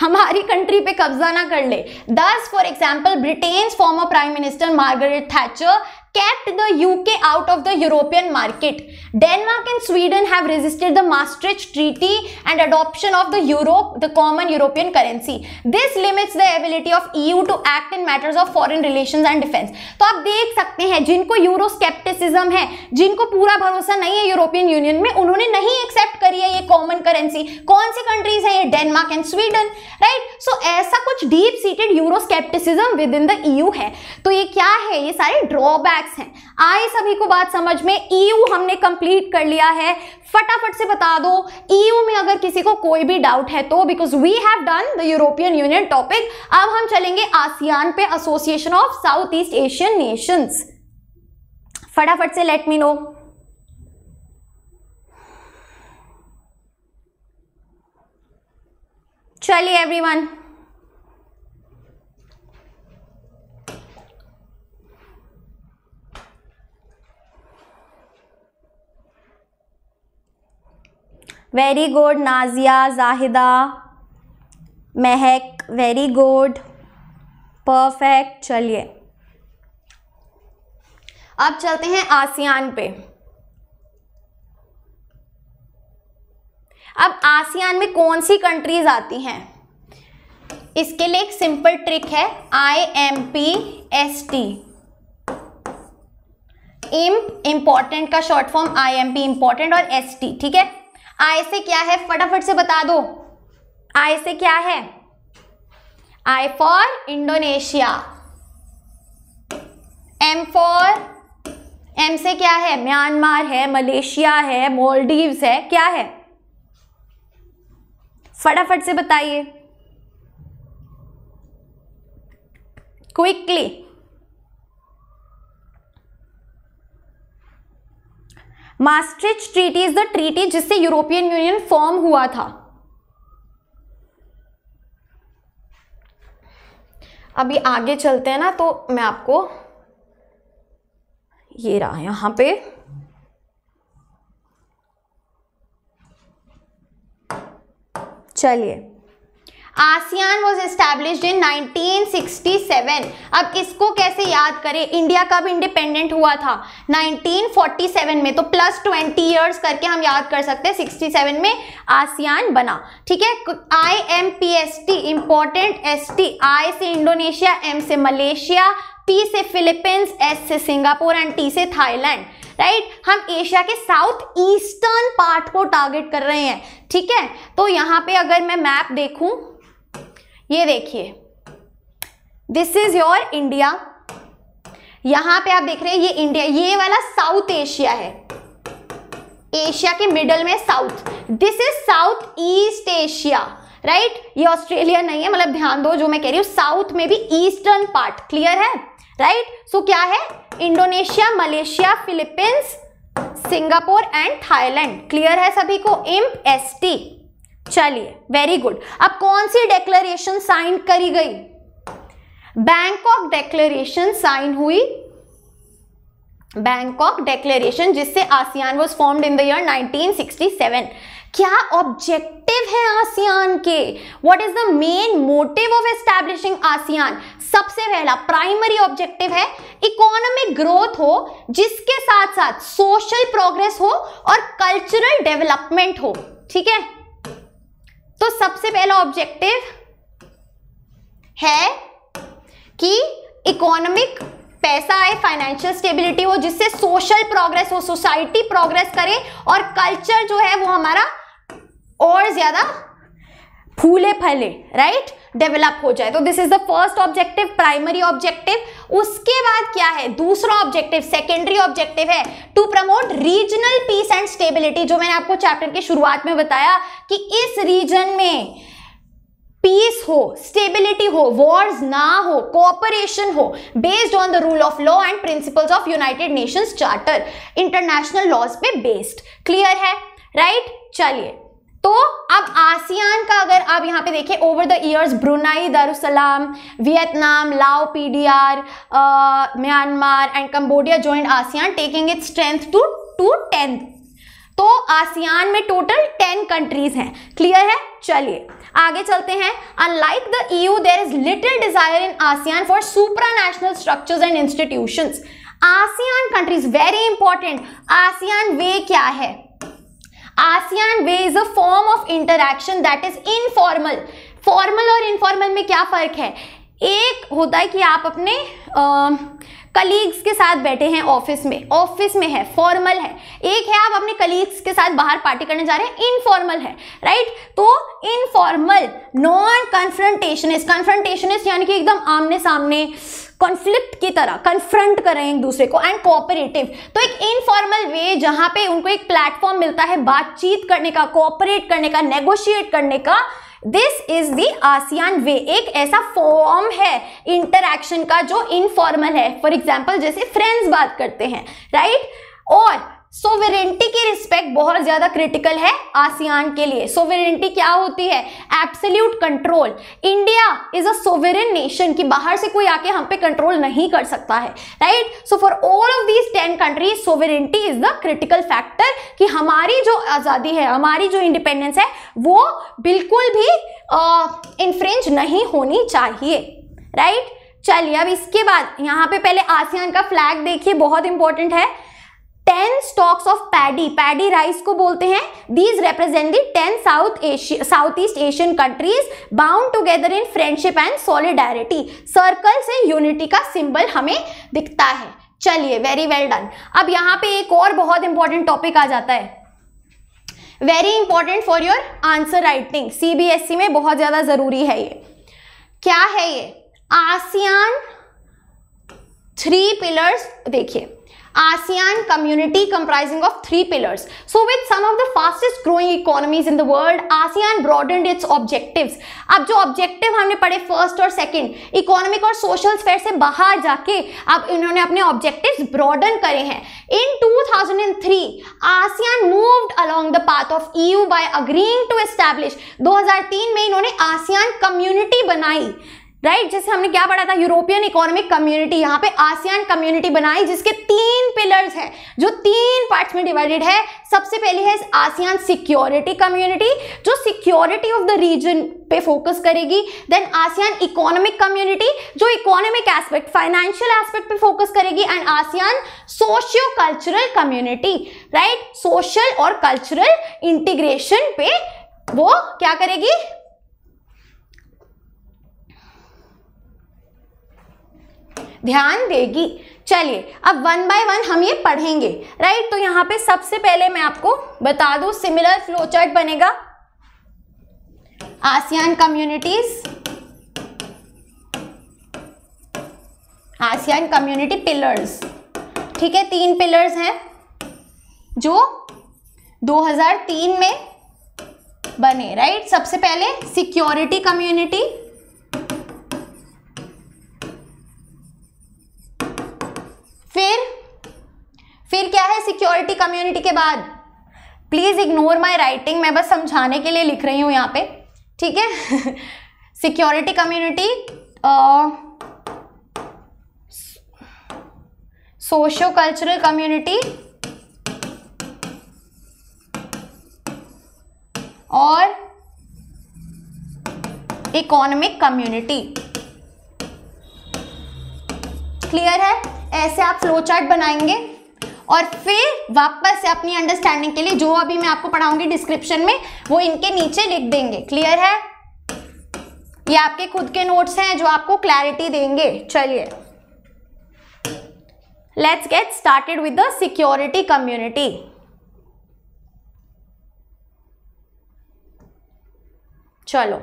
हमारी कंट्री पे कब्जा ना कर ले thus for example Britain former prime minister Margaret Thatcher kept the UK out of the European market. Denmark and Sweden have resisted the Maastricht Treaty and adoption of the euro, the common European currency. This limits the ability of EU to act in matters of foreign relations and defense. तो आप देख सकते हैं जिनको euro scepticism है जिनको पूरा भरोसा नहीं है यूरोपियन यूनियन में उन्होंने नहीं एक्सेप्ट करी है ये कॉमन करेंसी कौन सी कंट्रीज है ये Denmark and Sweden right so ऐसा कुछ deep seated Euroscepticism within the EU है तो ये क्या है ये सारे ड्रॉबैक फैक्ट्स हैं आए सभी को बात समझ में ईयू e हमने कंप्लीट कर लिया है फटाफट से बता दो ईयू e में अगर किसी को कोई भी डाउट है तो because we have done the European union topic अब हम चलेंगे आसियान पे association of south east Asian nations फटाफट से लेट मी नो चलिए everyone very good Nazia Zahida Mehak very good perfect चलिए अब चलते हैं आसियान पे अब आसियान में कौन सी कंट्रीज आती हैं इसके लिए एक सिंपल ट्रिक है I M P S T इम इम्पॉर्टेंट का short form I M P important और एस टी ठीक है आय से क्या है फटाफट से बता दो आय से क्या है I for Indonesia M for M से क्या है म्यांमार है मलेशिया है मोलडीव है क्या है फटाफट से बताइए quickly Maastricht treaty is the treaty जिससे यूरोपियन यूनियन फॉर्म हुआ था अभी आगे चलते हैं ना तो मैं आपको ये रहा यहां पे चलिए आसियान वॉज एस्टैब्लिश्ड इन 1967 अब इसको कैसे याद करें इंडिया कब इंडिपेंडेंट हुआ था 1947 में तो प्लस 20 इयर्स करके हम याद कर सकते हैं 67 में आसियान बना ठीक है I M P S T important S T I से इंडोनेशिया एम से मलेशिया पी से फिलीपींस एस से सिंगापुर एंड टी से थाईलैंड राइट right? हम एशिया के साउथ ईस्टर्न पार्ट को टारगेट कर रहे हैं ठीक है तो यहाँ पे अगर मैं मैप देखूं ये देखिए दिस इज योर इंडिया यहां पे आप देख रहे हैं ये इंडिया ये वाला साउथ एशिया है एशिया के मिडल में south this is south east Asia right ये ऑस्ट्रेलिया नहीं है मतलब ध्यान दो जो मैं कह रही हूं साउथ में भी ईस्टर्न पार्ट क्लियर है राइट right? सो so, क्या है Indonesia Malaysia Philippines Singapore and Thailand clear है सभी को एम एस टी चलिए वेरी गुड अब कौन सी डेक्लरेशन साइन करी गई बैंकॉक डेक्लरेशन साइन हुई बैंकॉक डेक्लेरेशन जिससे ASEAN was formed in the year 1967 क्या ऑब्जेक्टिव है आसियान के what is the main motive of establishing ASEAN सबसे पहला प्राइमरी ऑब्जेक्टिव है इकोनॉमिक ग्रोथ हो जिसके साथ साथ सोशल प्रोग्रेस हो और कल्चरल डेवलपमेंट हो ठीक है तो सबसे पहला ऑब्जेक्टिव है कि इकोनॉमिक पैसा आए फाइनेंशियल स्टेबिलिटी हो जिससे सोशल प्रोग्रेस हो सोसाइटी प्रोग्रेस करे और कल्चर जो है वो हमारा और ज्यादा फूले फले राइट डेवलप हो जाए तो this is the first objective primary objective उसके बाद क्या है दूसरा ऑब्जेक्टिव सेकेंडरी ऑब्जेक्टिव है to promote regional peace and stability जो मैंने आपको चैप्टर की शुरुआत में बताया कि इस रीजन में पीस हो स्टेबिलिटी हो वॉर्स ना हो कोऑपरेशन हो based on the rule of law and principles of United Nations charter international laws पे बेस्ड क्लियर है राइट right? चलिए तो अब आसियान का अगर आप यहाँ पे देखें over the years Brunei Darussalam Vietnam Lao PDR Myanmar and Cambodia joined ASEAN taking its strength to to tenth तो आसियान में टोटल टेन कंट्रीज हैं क्लियर है चलिए आगे चलते हैं unlike the EU there is little desire in ASEAN for supra national structures and institutions ASEAN countries very important ASEAN way क्या है ASEAN way is a form of interaction that is informal formal और informal में क्या फर्क है एक होता है कि आप अपने कलीग्स के साथ बैठे हैं ऑफिस में ऑफिस में है फॉर्मल है एक है आप अपने कलीग्स के साथ बाहर पार्टी करने जा रहे हैं इनफॉर्मल है राइट तो इनफॉर्मल नॉन कन्फ्रंटेशनिस्ट कन्फ्रंटेशनिस्ट यानी कि एकदम आमने सामने कॉन्फ्लिक्ट की तरह कन्फ्रंट कर रहे हैं एक दूसरे को एंड कोऑपरेटिव तो एक इनफॉर्मल वे जहां पे उनको एक प्लेटफॉर्म मिलता है बातचीत करने का कोऑपरेट करने का नेगोशिएट करने का this is the ASEAN way एक ऐसा फॉर्म है इंटरक्शन का जो इनफॉर्मल है फॉर एग्जाम्पल जैसे फ्रेंड्स बात करते हैं राइट right? और सोवेरेंटी की रिस्पेक्ट बहुत ज्यादा क्रिटिकल है आसियान के लिए सोवेरेंटी क्या होती है absolute control India is a sovereign nation कि बाहर से कोई आके हम पे कंट्रोल नहीं कर सकता है right so for all of these ten countries sovereignty is the critical factor कि हमारी जो आजादी है हमारी जो इंडिपेंडेंस है वो बिल्कुल भी इन्फ्रिंज uh, नहीं होनी चाहिए राइट right? चलिए अब इसके बाद यहाँ पे पहले आसियान का फ्लैग देखिए बहुत इंपॉर्टेंट है ten stalks of paddy paddy rice को बोलते हैं these represent the ten south Asia south east Asian countries bound together in friendship and solidarity circle से यूनिटी का सिंबल हमें दिखता है चलिए वेरी वेल डन अब यहाँ पे एक और बहुत इंपॉर्टेंट टॉपिक आ जाता है very important for your answer writing CBSE में बहुत ज़्यादा ज़रूरी है ये क्या है ये आसियान थ्री पिलर्स देखिए ASEAN community comprising of three pillars. So with some of the fastest growing economies in the world, ASEAN broadened its objectives. अब जो ऑब्जेक्टिव हमने पढ़े फर्स्ट और सेकंड इकोनॉमिक और सोशल स्फेयर से बाहर जाके अब इन्होंने अपने ऑब्जेक्टिव्स ब्रॉडन करे हैं in 2003 ASEAN moved along the path of EU by agreeing to establish 2003 में इन्होंने आसियान कम्युनिटी बनाई राइट right? जैसे हमने क्या पढ़ा था यूरोपियन इकोनॉमिक कम्युनिटी यहाँ पे आसियान कम्युनिटी बनाई जिसके तीन पिलर्स हैं जो तीन पार्ट्स में डिवाइडेड है सबसे पहले है आसियान सिक्योरिटी कम्युनिटी जो सिक्योरिटी ऑफ द रीजन पे फोकस करेगी देन आसियान इकोनॉमिक कम्युनिटी जो इकोनॉमिक एस्पेक्ट फाइनेंशियल एस्पेक्ट पे फोकस करेगी and ASEAN socio cultural community right social और कल्चरल इंटीग्रेशन पे वो क्या करेगी ध्यान देगी चलिए अब वन बाय वन हम ये पढ़ेंगे राइट तो यहाँ पे सबसे पहले मैं आपको बता दूँ सिमिलर फ्लो चार्ट बनेगा ASEAN communities ASEAN community pillars ठीक है तीन पिलर्स हैं जो 2003 में बने राइट सबसे पहले सिक्योरिटी कम्युनिटी फिर फिर क्या है सिक्योरिटी कम्युनिटी के बाद प्लीज इग्नोर माय राइटिंग मैं बस समझाने के लिए लिख रही हूं यहां पे ठीक है security community socio cultural community और इकोनॉमिक कम्युनिटी क्लियर है ऐसे आप फ्लो चार्ट बनाएंगे और फिर वापस से अपनी अंडरस्टैंडिंग के लिए जो अभी मैं आपको पढ़ाऊंगी डिस्क्रिप्शन में वो इनके नीचे लिख देंगे क्लियर है ये आपके खुद के नोट्स हैं जो आपको क्लैरिटी देंगे चलिए let's get started with the security community चलो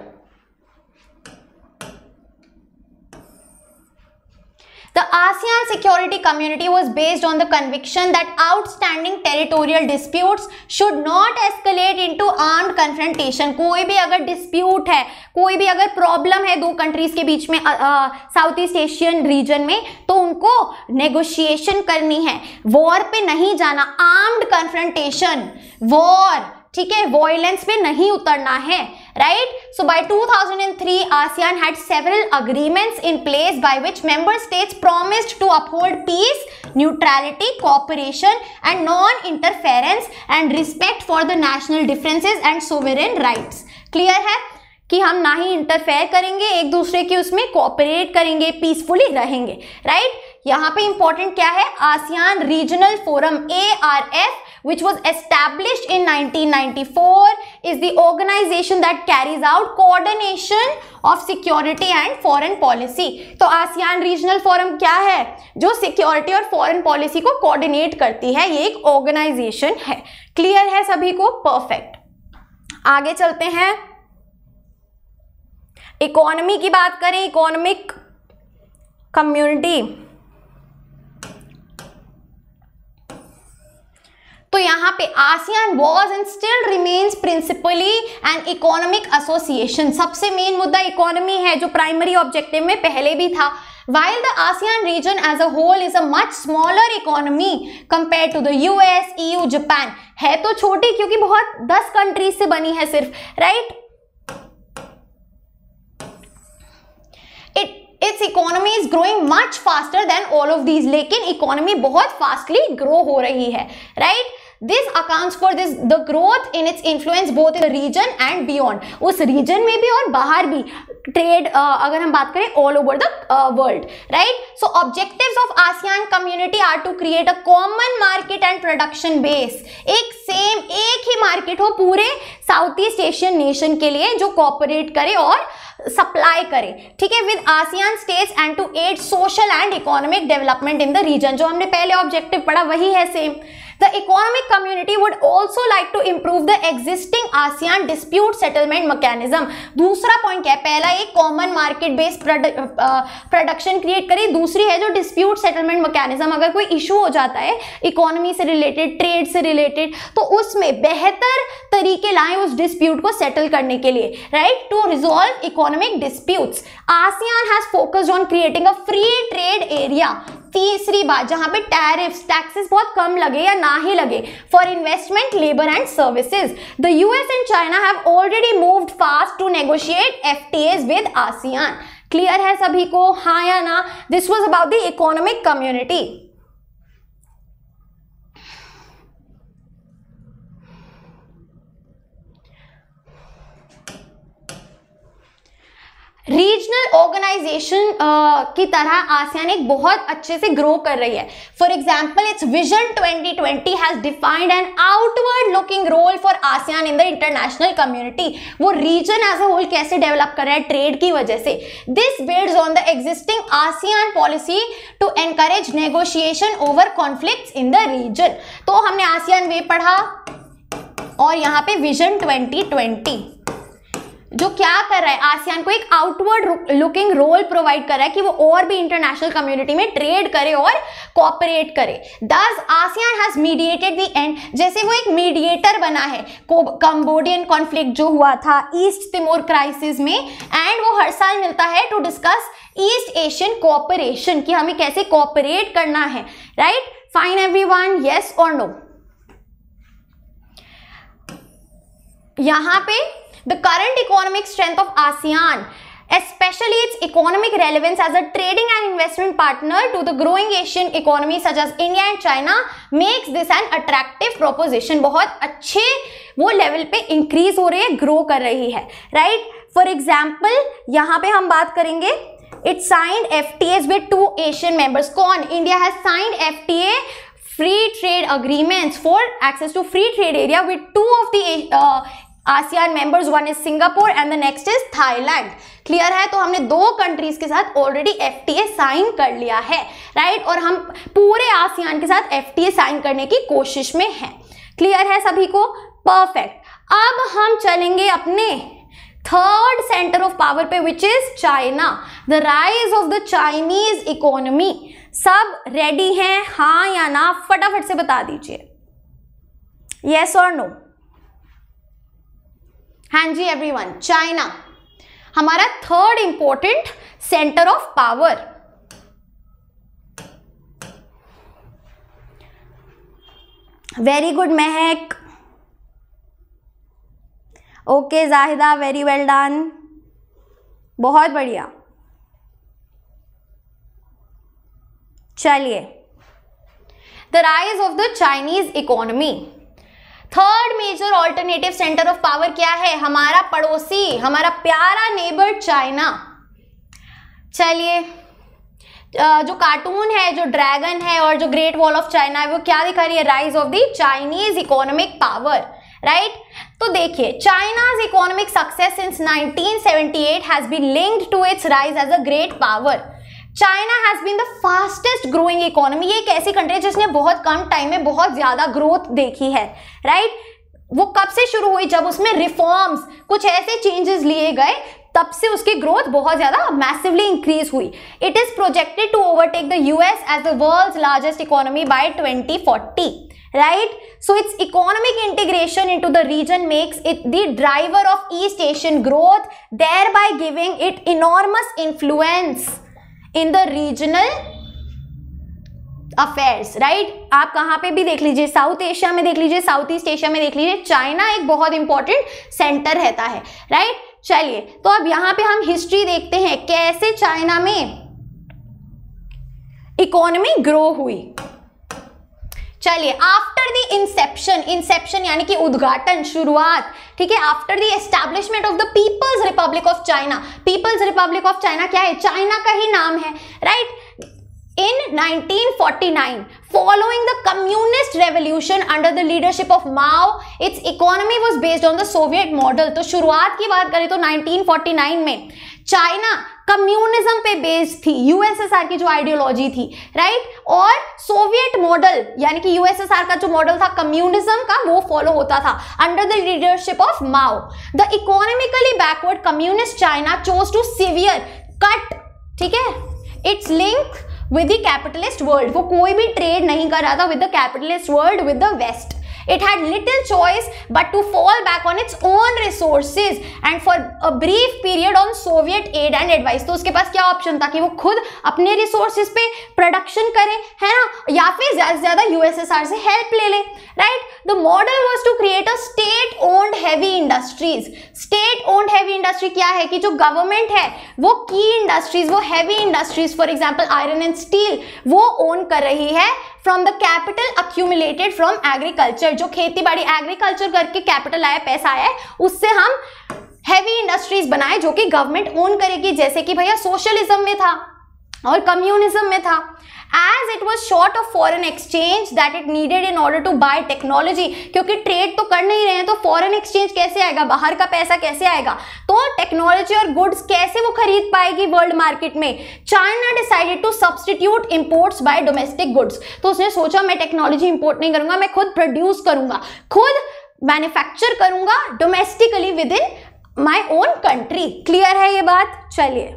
The ASEAN security community was based on the conviction that outstanding territorial disputes should not escalate into armed confrontation. कोई भी अगर dispute है कोई भी अगर problem है दो countries के बीच में साउथ ईस्ट एशियन रीजन में तो उनको नेगोशिएशन करनी है वॉर पे नहीं जाना आर्म्ड कन्फ्रंटेशन वॉर ठीक है वॉयलेंस पे नहीं उतरना है right so by 2003 asean had several agreements in place by which member states promised to uphold peace neutrality cooperation and non interference and respect for the national differences and sovereign rights clear hai कि हम ना ही interfere करेंगे एक दूसरे के उसमें cooperate करेंगे peacefully रहेंगे राइट यहाँ पे इंपॉर्टेंट क्या है ASEAN regional forum A R F which was established in 1994 is the organization that carries out coordination of security and foreign policy तो आसियान रीजनल फोरम क्या है जो सिक्योरिटी और फॉरेन पॉलिसी को कोऑर्डिनेट करती है ये एक ऑर्गेनाइजेशन है क्लियर है सभी को परफेक्ट आगे चलते हैं इकोनॉमी की बात करें इकोनॉमिक कम्युनिटी तो यहाँ पे ASEAN was and still remains principally and economic association सबसे मेन मुद्दा इकोनॉमी है जो प्राइमरी ऑब्जेक्टिव में पहले भी था while the ASEAN region as a whole is a much smaller economy compared to the US, EU, Japan. है तो छोटी क्योंकि बहुत 10 कंट्रीज से बनी है सिर्फ right it its economy is growing much faster than all of these लेकिन इकोनॉमी बहुत फास्टली ग्रो हो रही है right right? This accounts for this the growth in its influence both in region and beyond उस region में भी और बाहर भी ट्रेड uh, अगर हम बात करें all over the world right so objective of ASEAN community are to create a common market and production base एक सेम एक ही मार्केट हो पूरे साउथ ईस्ट एशियन नेशन के लिए जो कॉपरेट करे और सप्लाई करे ठीक है with ASEAN states and to aid social and economic development in the region जो हमने पहले ऑब्जेक्टिव पढ़ा वही है same The economic community would also like to improve the existing ASEAN dispute settlement mechanism. दूसरा पॉइंट क्या है पहला एक common market based production create करे दूसरी है जो डिस्प्यूट सेटलमेंट मैकेनिज्म अगर कोई इशू हो जाता है इकोनॉमी से रिलेटेड ट्रेड से रिलेटेड तो उसमें बेहतर तरीके लाएं उस डिस्प्यूट को सेटल करने के लिए right to resolve economic disputes ASEAN has focused on creating a free trade area तीसरी बात जहां पे टैरिफ्स टैक्सेस बहुत कम लगे या ना ही लगे for investment labour and services the US and China have already moved fast to negotiate F with ASEAN clear है सभी को हाँ या ना this was about the economic community regional organisation uh, की तरह आसियान एक बहुत अच्छे से ग्रो कर रही है for example its vision 2020 has defined an outward looking role for ASEAN in the international community वो रीजन एज अ होल कैसे डेवलप कर रहा है ट्रेड की वजह से this builds on the existing ASEAN policy to encourage negotiation over conflict in the region तो हमने आसियान वे पढ़ा और यहाँ पे विजन 2020 जो क्या कर रहा है आसियान को एक आउटवर्ड लुकिंग रोल प्रोवाइड कर रहा है कि वो और भी इंटरनेशनल कम्युनिटी में ट्रेड करे और कॉपरेट करे दस ASEAN has mediated the end जैसे वो एक मीडिएटर बना है कंबोडियन कॉन्फ्लिक्ट जो हुआ था ईस्ट तिमोर क्राइसिस में एंड वो हर साल मिलता है to discuss East Asian cooperation कि हमें कैसे कॉपरेट करना है right fine everyone yes और नो यहां पे the current economic strength of ASEAN especially its economic relevance as a trading and investment partner to the growing Asian economy such as India and China makes this an attractive proposition bahut acche wo level pe increase ho रही hai grow kar rahi hai right for example yahan pe hum baat karenge it signed FTAs with two Asian members. kon India has signed FTA free trade agreements for access to free trade area with two of the uh, ASEAN members one is Singapore and the next is Thailand clear है तो हमने दो countries के साथ already F sine कर लिया है right और हम पूरे आसियान के साथ एफ साइन करने की कोशिश में हैं क्लियर है सभी को परफेक्ट अब हम चलेंगे अपने थर्ड सेंटर ऑफ पावर पे which is China the rise of the Chinese economy सब रेडी हैं हाँ या ना फटाफट से बता दीजिए येस और नो हाँ जी एवरीवन चाइना हमारा third important centre of power very good Mehak okay Zahida very well done बहुत बढ़िया चलिए the rise of the Chinese economy third major alternative centre of power क्या है हमारा पड़ोसी हमारा प्यारा नेबर चाइना चलिए जो कार्टून है जो ड्रैगन है और जो ग्रेट वॉल ऑफ चाइना है वो क्या दिखा रही है rise of the Chinese economic power right तो देखिए China's economic success since 1978 has been linked to its rise as a great power China has been the fastest growing economy ये एक ऐसी कंट्री है जिसने बहुत कम टाइम में बहुत ज्यादा ग्रोथ देखी है राइट right? वो कब से शुरू हुई जब उसमें रिफॉर्म्स कुछ ऐसे चेंजेस लिए गए तब से उसकी ग्रोथ बहुत ज्यादा मैसिवली इंक्रीज हुई it is projected to overtake the US as the world largest economy by 2040 so its economic integration into the region makes it the driver of East Asian growth thereby giving it enormous influence in the regional affairs right आप कहाँ पे भी देख लीजिए south Asia में देख लीजिए south east Asia में देख लीजिए चाइना एक बहुत इंपॉर्टेंट सेंटर रहता है राइट right? चलिए तो अब यहाँ पे हम हिस्ट्री देखते हैं कैसे चाइना में इकोनॉमी ग्रो हुई चलिए आफ्टर द इंसेप्शन इंसेप्शन यानी कि उद्घाटन शुरुआत ठीक है after the establishment of the People's Republic of China People's Republic of China क्या है चाइना का ही नाम है right right? In 1949, following the communist revolution under the leadership of Mao, its economy was based on the Soviet model. तो शुरुआत की बात करें तो 1949 में चाइना कम्युनिज्म पे बेस्ड थी यूएसएसआर की जो आइडियोलॉजी थी राइट और सोवियत मॉडल यानी कि यूएसएसआर का जो मॉडल था कम्युनिज्म का वो फॉलो होता था under the leadership of Mao the economically backward communist China chose to severe cut ठीक है its link with the capitalist world वो कोई भी ट्रेड नहीं कर रहा था with the capitalist world with the west It had little choice but to fall back on its own resources and for a brief period on Soviet aid and advice. तो उसके पास क्या ऑप्शन था कि वो खुद अपने रिसोर्सेज पे production करे है ना या फिर ज्यादा से ज्यादा यूएसएसआर से हेल्प ले ले right the model was to create a state owned heavy industries state owned heavy industry क्या है कि जो गवर्नमेंट है वो की इंडस्ट्रीज वो heavy industries for example iron and steel वो ओन कर रही है from the capital accumulated from agriculture जो खेती बाड़ी एग्रीकल्चर करके कैपिटल आया पैसा आया है उससे हम हैवी इंडस्ट्रीज बनाए जो कि गवर्नमेंट ओन करेगी जैसे कि भैया सोशलिज्म में था और कम्युनिज्म में था as it was short of foreign exchange that it needed in order to buy technology क्योंकि ट्रेड तो कर नहीं रहे हैं तो फॉरन एक्सचेंज कैसे आएगा बाहर का पैसा कैसे आएगा तो टेक्नोलॉजी और गुड्स कैसे वो खरीद पाएगी वर्ल्ड मार्केट में China decided to substitute imports by domestic goods तो उसने सोचा मैं टेक्नोलॉजी इंपोर्ट नहीं करूंगा मैं खुद प्रोड्यूस करूंगा खुद मैन्युफैक्चर करूंगा domestically within my own country clear है ये बात चलिए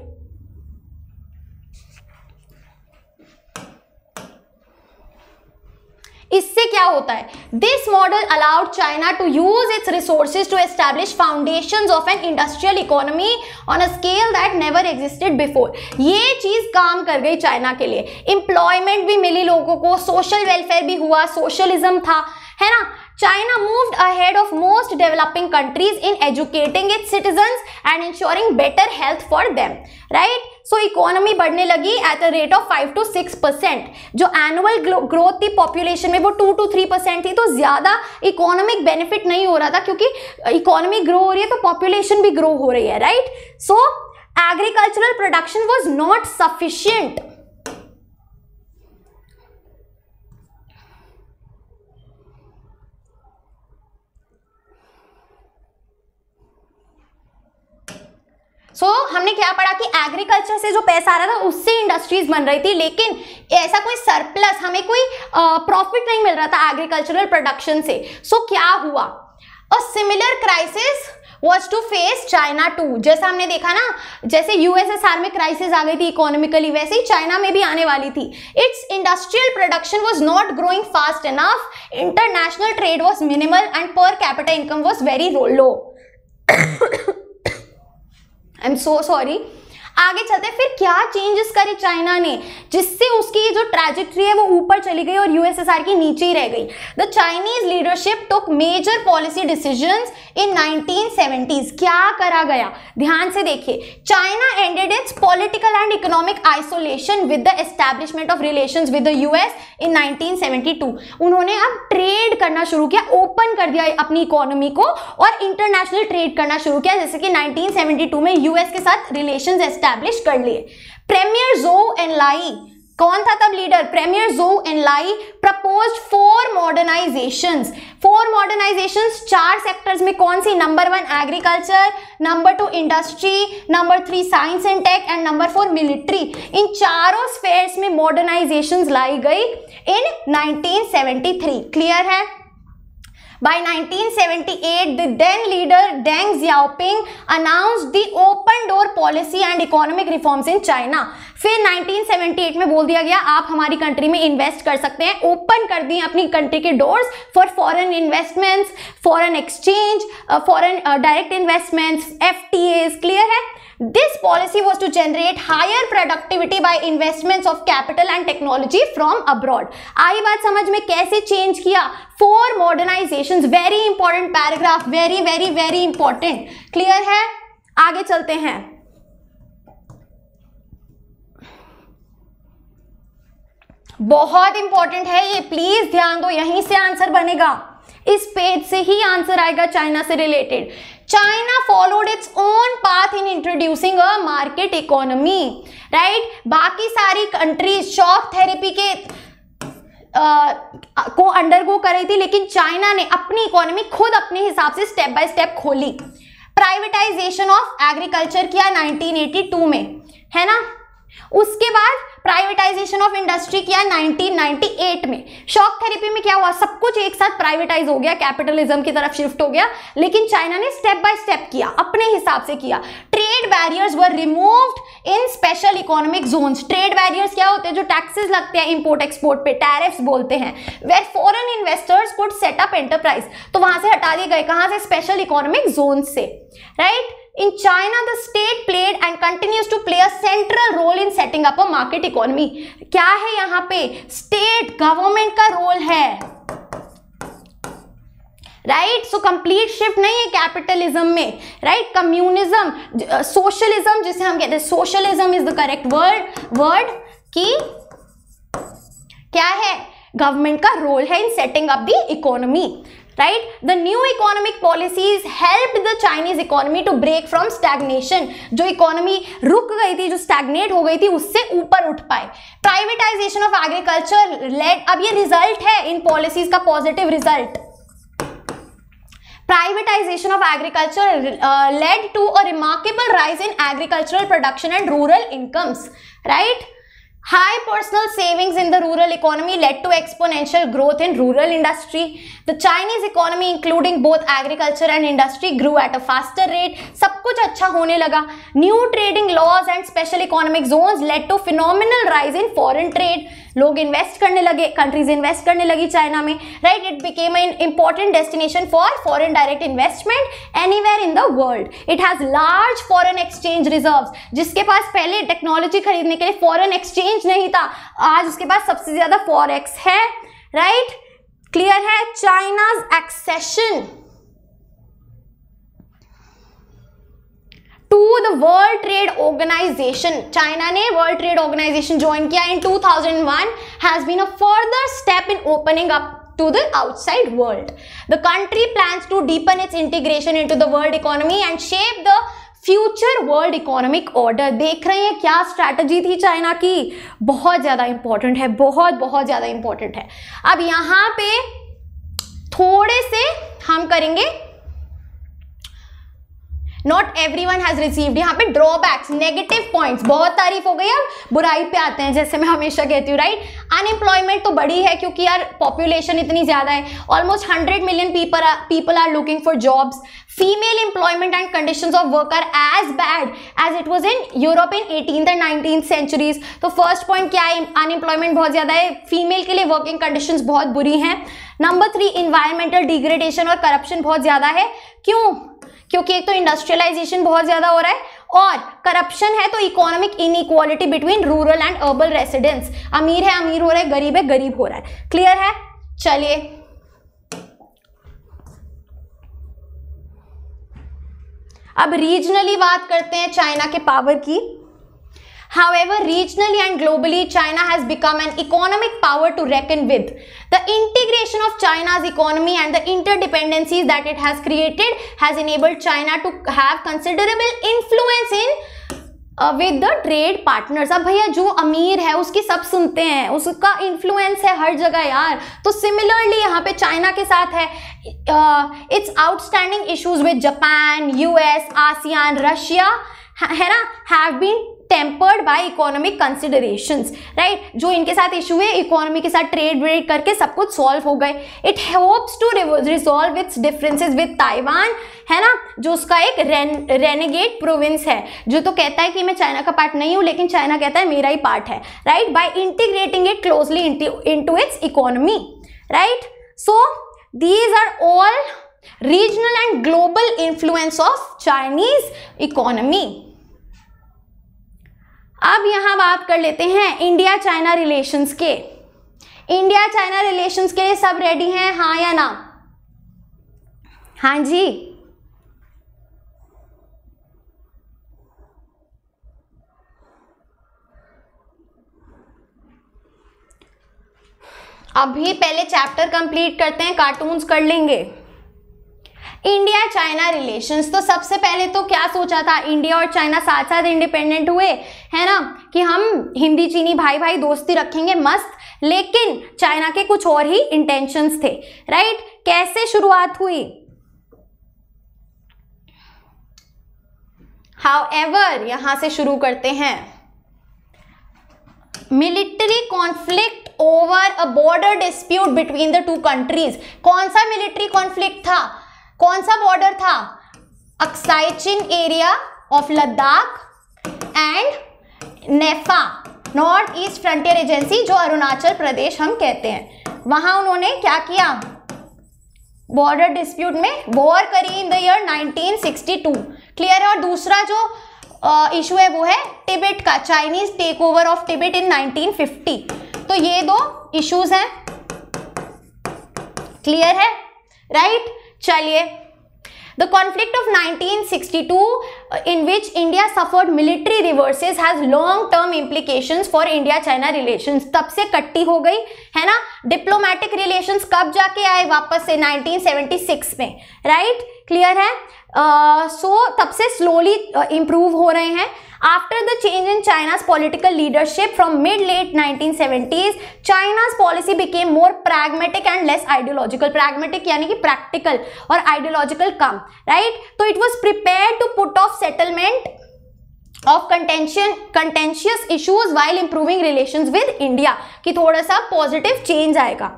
इससे क्या होता है this model allowed China to use its resources to establish foundation of an industrial economy on a scale that never existed before ये चीज काम कर गई चाइना के लिए इंप्लॉयमेंट भी मिली लोगों को सोशल वेलफेयर भी हुआ सोशलिज्म था है ना China moved ahead of most developing countries in educating its citizens and ensuring better health for them, right so economy बढ़ने लगी at the rate of five to six percent जो annual growth थी population में वो to to three percent थी तो ज़्यादा economic benefit नहीं हो रहा था क्योंकि इकोनॉमी ग्रो हो रही है तो पॉपुलेशन भी ग्रो हो रही है right so agricultural production was not sufficient so so, हमने क्या पढ़ा कि एग्रीकल्चर से जो पैसा आ रहा था उससे इंडस्ट्रीज बन रही थी लेकिन ऐसा कोई सरप्लस हमें कोई प्रॉफिट नहीं मिल रहा था एग्रीकल्चरल प्रोडक्शन से सो so, क्या हुआ और similar crisis was to face China too जैसा हमने देखा ना जैसे यूएसएसआर में क्राइसिस आ गई थी इकोनॉमिकली वैसे ही चाइना में भी आने वाली थी its industrial production was not growing fast enough international trade was minimal and per capital income was very low i'm so sorry आगे चलते हैं फिर क्या चेंजेस करे चाइना ने जिससे उसकी जो ट्रैजेक्ट्री है वो ऊपर चली गई और यूएसएसआर की नीचे ही रह गई the Chinese leadership took major policy decision in 1970s क्या करा गया ध्यान से देखिए China ended its political and economic isolation with the establishment of relation with the US in 1972 उन्होंने अब ट्रेड करना शुरू किया ओपन कर दिया अपनी इकोनॉमी को और इंटरनेशनल ट्रेड करना शुरू किया जैसे कि 1972 में यूएस के साथ रिलेशन एस्टैब्लिश स्टैब्लिश कर लिए प्रेमियर जो एंड लाई कौन था तब leader premier Zhou Enlai propose four modernization four modernization चार सेक्टर्स में कौन सी number one agriculture number two industry number three science and tech and number four military इन चारों स्पेयर्स में मॉडर्नाइजेशन लाई गई इन 1973 क्लियर है By 1978, the then leader Deng Xiaoping announced the open door policy and economic reforms in China. फिर 1978 में बोल दिया गया आप हमारी कंट्री में इन्वेस्ट कर सकते हैं ओपन कर दिए अपनी कंट्री के doors for foreign investments foreign exchange foreign direct investments F clear है This policy was to generate higher productivity by investments of capital and technology from abroad. आई बात समझ में कैसे चेंज किया four modernization very important paragraph very very very important clear है आगे चलते हैं बहुत इंपॉर्टेंट है ये प्लीज ध्यान दो यहीं से आंसर बनेगा इस पेज से ही आंसर आएगा चाइना से related China followed its own path in introducing a market economy right बाकी सारी कंट्रीज शॉक थेरेपी के आ, को अंडरगो कर रही थी लेकिन चाइना ने अपनी इकोनॉमी खुद अपने हिसाब से स्टेप बाय स्टेप खोली प्राइवेटाइजेशन ऑफ एग्रीकल्चर किया 1982 में है ना उसके बाद प्राइवेटाइजेशन ऑफ इंडस्ट्री किया 1998 में शॉक थेरेपी में क्या हुआ सब कुछ एक साथ प्राइवेटाइज हो गया कैपिटलिज्म की तरफ शिफ्ट हो गया लेकिन चाइना ने स्टेप बाय स्टेप किया अपने हिसाब से किया trade barriers were removed in special economic zone trade barriers क्या होते हैं जो टैक्सेस लगते हैं इंपोर्ट एक्सपोर्ट पे टैरिफ बोलते हैं where foreign investors could set up enterprise तो वहां से हटा दिए गए कहां से स्पेशल इकोनॉमिक जोन से right right? In China, the state played and continues to play a central role in setting up a market economy. क्या है यहां पे स्टेट गवर्नमेंट का रोल है राइट सो कंप्लीट शिफ्ट नहीं है कैपिटलिज्म में राइट कम्युनिज्म सोशलिज्म जिसे हम कहते हैं socialism is the correct word word कि क्या है गवर्नमेंट का रोल है in setting up the economy right the new economic policies helped the chinese economy to break from stagnation जो economy रुक गई थी जो stagnate हो गई थी उससे ऊपर उठ पाए privatization of agriculture led अब ये result है इन policies का positive result privatization of agriculture uh, led to a remarkable rise in agricultural production and rural incomes right High personal savings in the rural economy led to exponential growth in rural industry. The Chinese economy including both agriculture and industry grew at a faster rate. सब कुछ अच्छा New trading laws and special economic zones led to phenomenal rise in foreign trade. लोग invest करने लगे countries invest करने लगी China में right it became an important destination for foreign direct investment where in the world it has large foreign exchange reserve जिसके पास पहले technology खरीदने के लिए फॉरन एक्सचेंज नहीं था आज उसके पास सबसे ज़्यादा फॉरेक्स है राइट right? क्लियर है China's accession to the world trade organization China ने वर्ल्ड ट्रेड ऑर्गेनाइजेशन ज्वाइन किया in 2001 has been a further step in opening up to the outside world. The country plans to deepen its integration into the world economy and shape the future world economic order देख रहे हैं क्या strategy थी China की बहुत ज़्यादा important है बहुत बहुत ज़्यादा इंपॉर्टेंट है अब यहाँ पे थोड़े से हम करेंगे not everyone has receive यहाँ पे ड्रॉबैक्स नेगेटिव पॉइंट्स बहुत तारीफ हो गई अब बुराई पे आते हैं जैसे मैं हमेशा कहती हूँ राइट अनएम्प्लॉयमेंट तो बड़ी है क्योंकि यार पॉपुलेशन इतनी ज़्यादा है almost hundred million people people are looking for jobs female employment and condition of work are as bad as it was in Europe in eighteen and nineteen centuries तो first point क्या है unemployment बहुत ज़्यादा है female के लिए working condition बहुत बुरी हैं नंबर थ्री इन्वायरमेंटल डिग्रेडेशन और करप्शन बहुत ज़्यादा है क्यों क्योंकि एक तो इंडस्ट्रियलाइजेशन बहुत ज्यादा हो रहा है और करप्शन है तो economic inequality between rural and urban residents अमीर है अमीर हो रहा है गरीब है गरीब हो रहा है क्लियर है चलिए अब रीजनली बात करते हैं चाइना के पावर की However, regionally and globally, China has become an economic power to reckon with. The integration of China's economy and the interdependencies that it has created has enabled China to have considerable influence in with the trade partners अब भैया जो अमीर है उसकी सब सुनते हैं उसका इन्फ्लुएंस है हर जगह यार तो सिमिलरली यहाँ पे चाइना के साथ है its outstanding issues with Japan US ASEAN Russia है ना have been tempered by economic consideration right जो इनके साथ इशू है इकोनॉमी के साथ ट्रेड व्रेड करके सब कुछ सॉल्व हो गए it hopes to resolve its differences with Taiwan है ना जो उसका एक रेन, रेनेगेट प्रोविंस है जो तो कहता है कि मैं चाइना का पार्ट नहीं हूँ लेकिन चाइना कहता है मेरा ही पार्ट है right by integrating it closely to its economy right so these are all regional and global influence of Chinese economy अब यहाँ बात कर लेते हैं इंडिया चाइना रिलेशंस के इंडिया चाइना रिलेशंस के लिए सब रेडी हैं हाँ या ना हाँ जी अभी पहले चैप्टर कंप्लीट करते हैं कार्टून्स कर लेंगे इंडिया चाइना रिलेशंस तो सबसे पहले तो क्या सोचा था इंडिया और चाइना साथ साथ इंडिपेंडेंट हुए है ना कि हम हिंदी चीनी भाई भाई दोस्ती रखेंगे मस्त लेकिन चाइना के कुछ और ही इंटेंशंस थे राइट कैसे शुरुआत हुई हाउ एवर यहां से शुरू करते हैं military conflict over a border dispute between the two countries कौन सा मिलिट्री कॉन्फ्लिक्ट था कौन सा बॉर्डर था Aksai Chin area of Ladakh and NEFA North East Frontier Agency जो अरुणाचल प्रदेश हम कहते हैं वहां उन्होंने क्या किया बॉर्डर डिस्प्यूट में वॉर करी इन द ईयर 1962 क्लियर है और दूसरा जो इशू है वो है टिबेट का Chinese take over of Tibet in 1950 तो ये दो इश्यूज हैं क्लियर है राइट right? चलिए The conflict of 1962 in which India suffered military reverses has long-term implications for India-China relations. तब से कट्टी हो गई है ना डिप्लोमेटिक रिलेशंस कब जाके आए वापस से 1976 में राइट right? क्लियर है सो uh, so, तब से स्लोली इम्प्रूव uh, हो रहे हैं After the change in China's political leadership from mid-late 1970s, China's policy became more pragmatic and less ideological. Pragmatic ki practical or ideological come, right? So it was prepared to put off settlement of contention, contentious issues while improving relations with India. Ki thoda positive change aayega.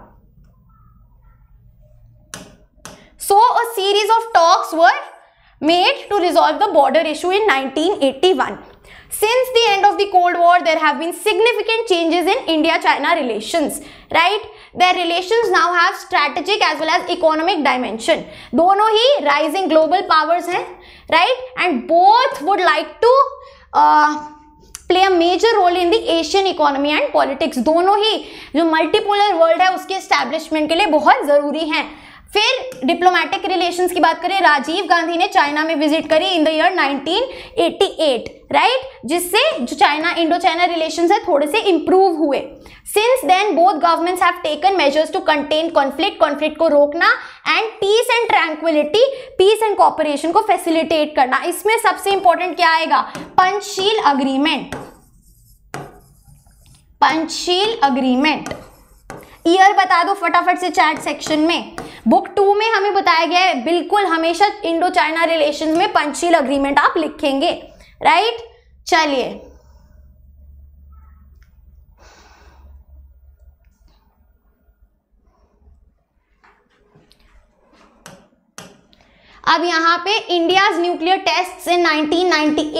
So a series of talks were made to resolve the border issue in 1981. Since the end of the Cold War, there have been significant changes in India-China relations, right? Their relations now have strategic as well as economic dimension. दोनों ही rising global powers हैं, right? And both would like to uh, play a major role in the Asian economy and politics दोनों ही जो multipolar world है उसके establishment के लिए बहुत ज़रूरी हैं फिर डिप्लोमेटिक रिलेशंस की बात करें राजीव गांधी ने चाइना में विजिट करी इन द ईयर 1988 राइट जिससे जो चाइना इंडो चाइना रिलेशंस है थोड़े से इंप्रूव हुए since then both governments have taken measures to contain conflict conflict को रोकना and peace and tranquility peace and cooperation को फैसिलिटेट करना इसमें सबसे इंपॉर्टेंट क्या आएगा Panchsheel agreement Panchsheel agreement year बता दो फटाफट से चैट सेक्शन में बुक टू में हमें बताया गया है बिल्कुल हमेशा इंडो चाइना रिलेशन में पंचशील अग्रीमेंट आप लिखेंगे राइट चलिए अब यहाँ पे India's nuclear test in nineteen ninety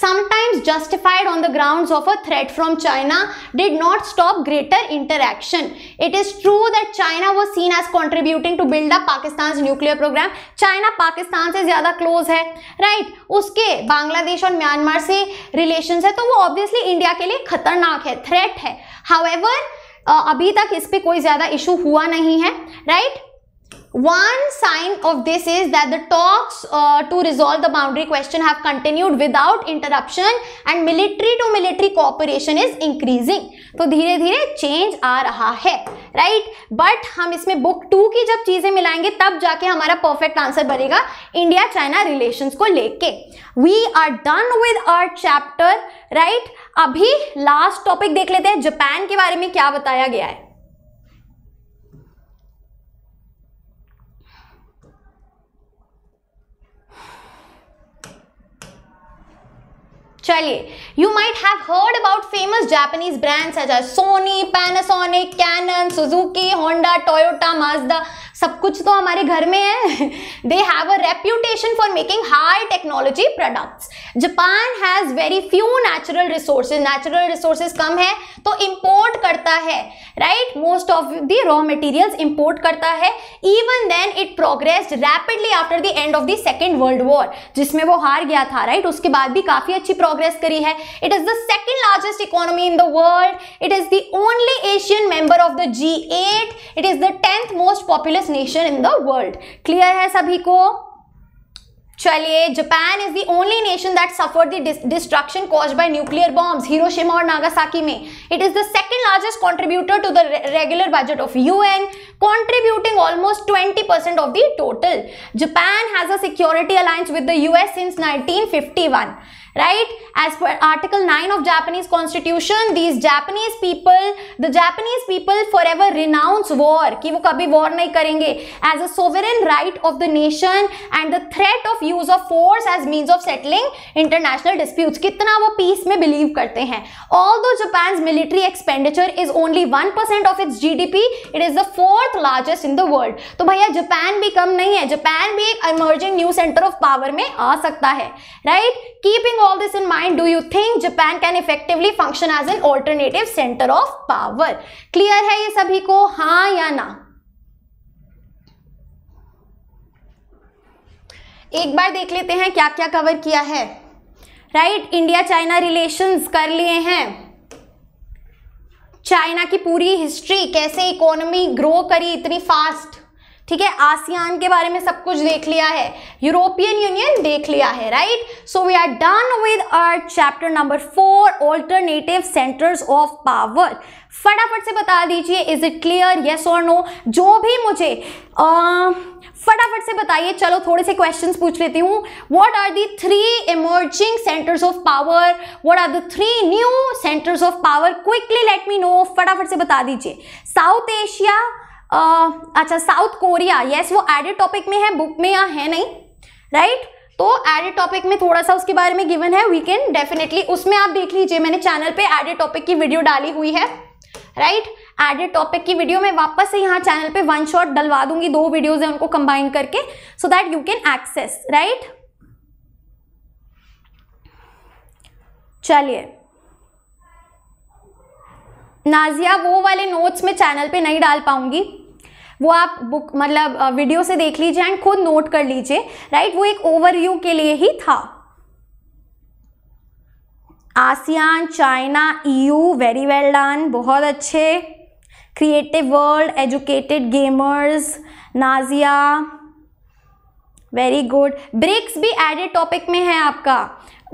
sometimes justified on the ground of a threat from China did not stop greater interaction it is true that China was seen as contributing to build up Pakistan nuclear program China Pakistan से ज्यादा close है right right? उसके बांग्लादेश और Myanmar से relation है तो वो obviously India के लिए खतरनाक है थ्रेट है हाउ अभी तक इस पर कोई ज्यादा इशू हुआ नहीं है right right? one sign of this is that the talks uh, to resolve the boundary question have continued without interruption and military to military cooperation is increasing तो धीरे धीरे चेंज आ रहा है राइट right? बट हम इसमें book to की जब चीजें मिलाएंगे तब जाके हमारा परफेक्ट आंसर बनेगा इंडिया चाइना रिलेशंस को लेके we are done with our chapter right अभी लास्ट टॉपिक देख लेते हैं जापान के बारे में क्या बताया गया है चलिए you might have heard about famous Japanese brands such as Sony Panasonic Canon Suzuki Honda Toyota Mazda सब कुछ तो हमारे घर में है they have a reputation for making high technology products Japan has very few natural resources natural resources कम है तो इम्पोर्ट करता है right most of the raw materials import करता है even then it progressed rapidly after the end of the second world war जिसमें वो हार गया था राइट right? उसके बाद भी काफ़ी अच्छी It is the second largest economy in the world. It is the only Asian member of the G8. It is the 10th most populous nation in the world. Clear है सभी को. चलिए Japan is the only nation that suffer the destruction cause by nuclear bombs Hiroshima और Nagasaki में it is the second largest contributor to the regular budget of UN contributing almost 20% of the total Japan has a security alliance with the US since 1951 right as per article 9 of japanese constitution these japanese people the japanese people forever renounce war ki wo kabhi war nahi karenge as a sovereign right of the nation and the threat of use of force as means of settling international disputes kitna wo peace mein believe karte hain although japan's military expenditure is only 1% of its gdp it is the fourth largest in the world to bhaiya japan bhi kam nahi hai japan bhi ek emerging new center of power mein aa sakta hai right keeping Keeping all this in mind, do you think Japan can effectively function as an alternative center of power? Clear है ये सभी को हाँ या ना एक बार देख लेते हैं क्या क्या कवर किया है राइट इंडिया चाइना रिलेशंस कर लिए हैं चाइना की पूरी हिस्ट्री कैसे इकोनॉमी ग्रो करी इतनी फास्ट ठीक है आसियान के बारे में सब कुछ देख लिया है यूरोपियन यूनियन देख लिया है right so we are done with our chapter number four alternative centres of power फटाफट से बता दीजिए इज इट क्लियर येस और नो जो भी मुझे फटाफट से बताइए चलो थोड़े से क्वेश्चंस पूछ लेती हूँ what are the three emerging centers of power what are the three new centres of power quickly let me know फटाफट से बता दीजिए साउथ एशिया अच्छा साउथ कोरिया यस वो एडेड टॉपिक में है बुक में या है नहीं राइट right? तो एडेड टॉपिक में थोड़ा सा उसके बारे में गिवन है वी कैन डेफिनेटली उसमें आप देख लीजिए मैंने चैनल पे एडेड टॉपिक की वीडियो डाली हुई है राइट एडेड टॉपिक की वीडियो मैं वापस से यहाँ चैनल पे वन शॉट डलवा दूंगी दो वीडियोज हैं उनको कंबाइन करके so that you can access right चलिए नाजिया वो वाले नोट्स में चैनल पे नहीं डाल पाऊंगी वो आप बुक मतलब वीडियो से देख लीजिए एंड खुद नोट कर लीजिए राइट वो एक ओवरव्यू के लिए ही था ASEAN China EU very well done बहुत अच्छे creative world educated gamers Nazia very good BRICS भी एडेड टॉपिक में है आपका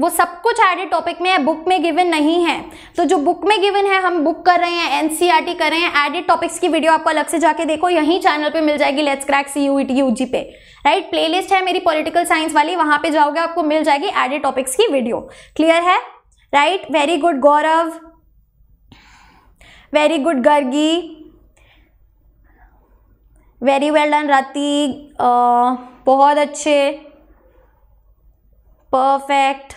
वो सब कुछ एडेड टॉपिक में है बुक में गिवन नहीं है तो जो बुक में गिवन है हम बुक कर रहे हैं एनसीईआरटी e कर रहे हैं एडेड टॉपिक्स की वीडियो आपको अलग से जाके देखो यहीं चैनल पे मिल जाएगी let's crack C U T U G पे राइट प्लेलिस्ट है मेरी पॉलिटिकल साइंस वाली वहाँ पे जाओगे आपको मिल जाएगी एडेड टॉपिक्स की वीडियो क्लियर है right very good Gaurav very good Gargi very well done Rati बहुत अच्छे परफेक्ट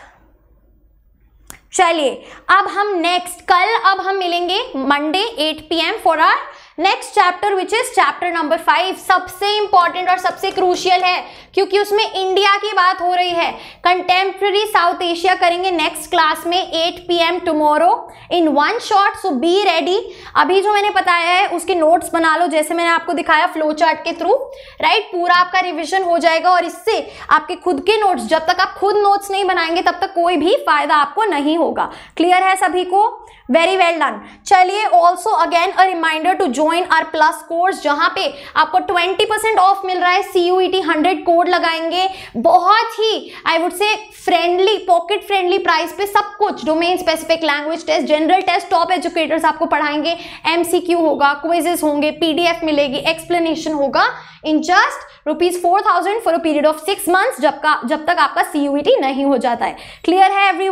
चलिए अब हम नेक्स्ट कल अब हम मिलेंगे Monday 8 PM for our next chapter which is chapter number five सबसे इंपॉर्टेंट और सबसे क्रूशियल है क्योंकि उसमें इंडिया की बात हो रही है कंटेम्प्रेरी साउथ एशिया करेंगे नेक्स्ट क्लास में 8 P M tomorrow in one shot so be ready अभी जो मैंने बताया है उसके नोट्स बना लो जैसे मैंने आपको दिखाया फ्लो चार्ट के थ्रू राइट right? पूरा आपका रिविजन हो जाएगा और इससे आपके खुद के नोट्स जब तक आप खुद नोट्स नहीं बनाएंगे तब तक कोई भी फायदा आपको नहीं होगा क्लियर है सभी को वेरी वेल डन चलिए also again a reminder to join our plus course जहाँ पे आपको 20% परसेंट ऑफ मिल रहा है C U T hundred code लगाएंगे बहुत ही I would say friendly pocket friendly price पे सब कुछ domain specific language test general test top educators आपको पढ़ाएंगे एम होगा क्विजेस होंगे एफ मिलेगी एक्सप्लेनेशन होगा in just rupees four thousand for a period of six months जब का जब तक आपका सी e नहीं हो जाता है क्लियर है एवरी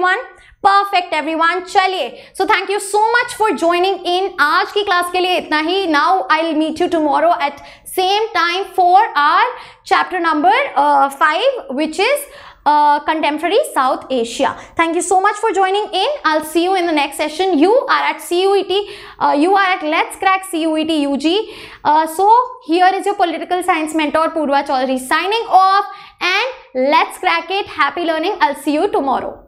Perfect, everyone. चलिए so thank you so much for joining in आज की क्लास के now I'll meet you tomorrow at same time for our chapter number uh, five, which is uh, contemporary South Asia. Thank you so much for joining in. I'll see you in the next session. You are at CUET. Uh, you are at Let's Crack CUET UG. so here is your political science mentor Purva Chaudhary signing off and let's crack it. Happy learning. I'll see you tomorrow.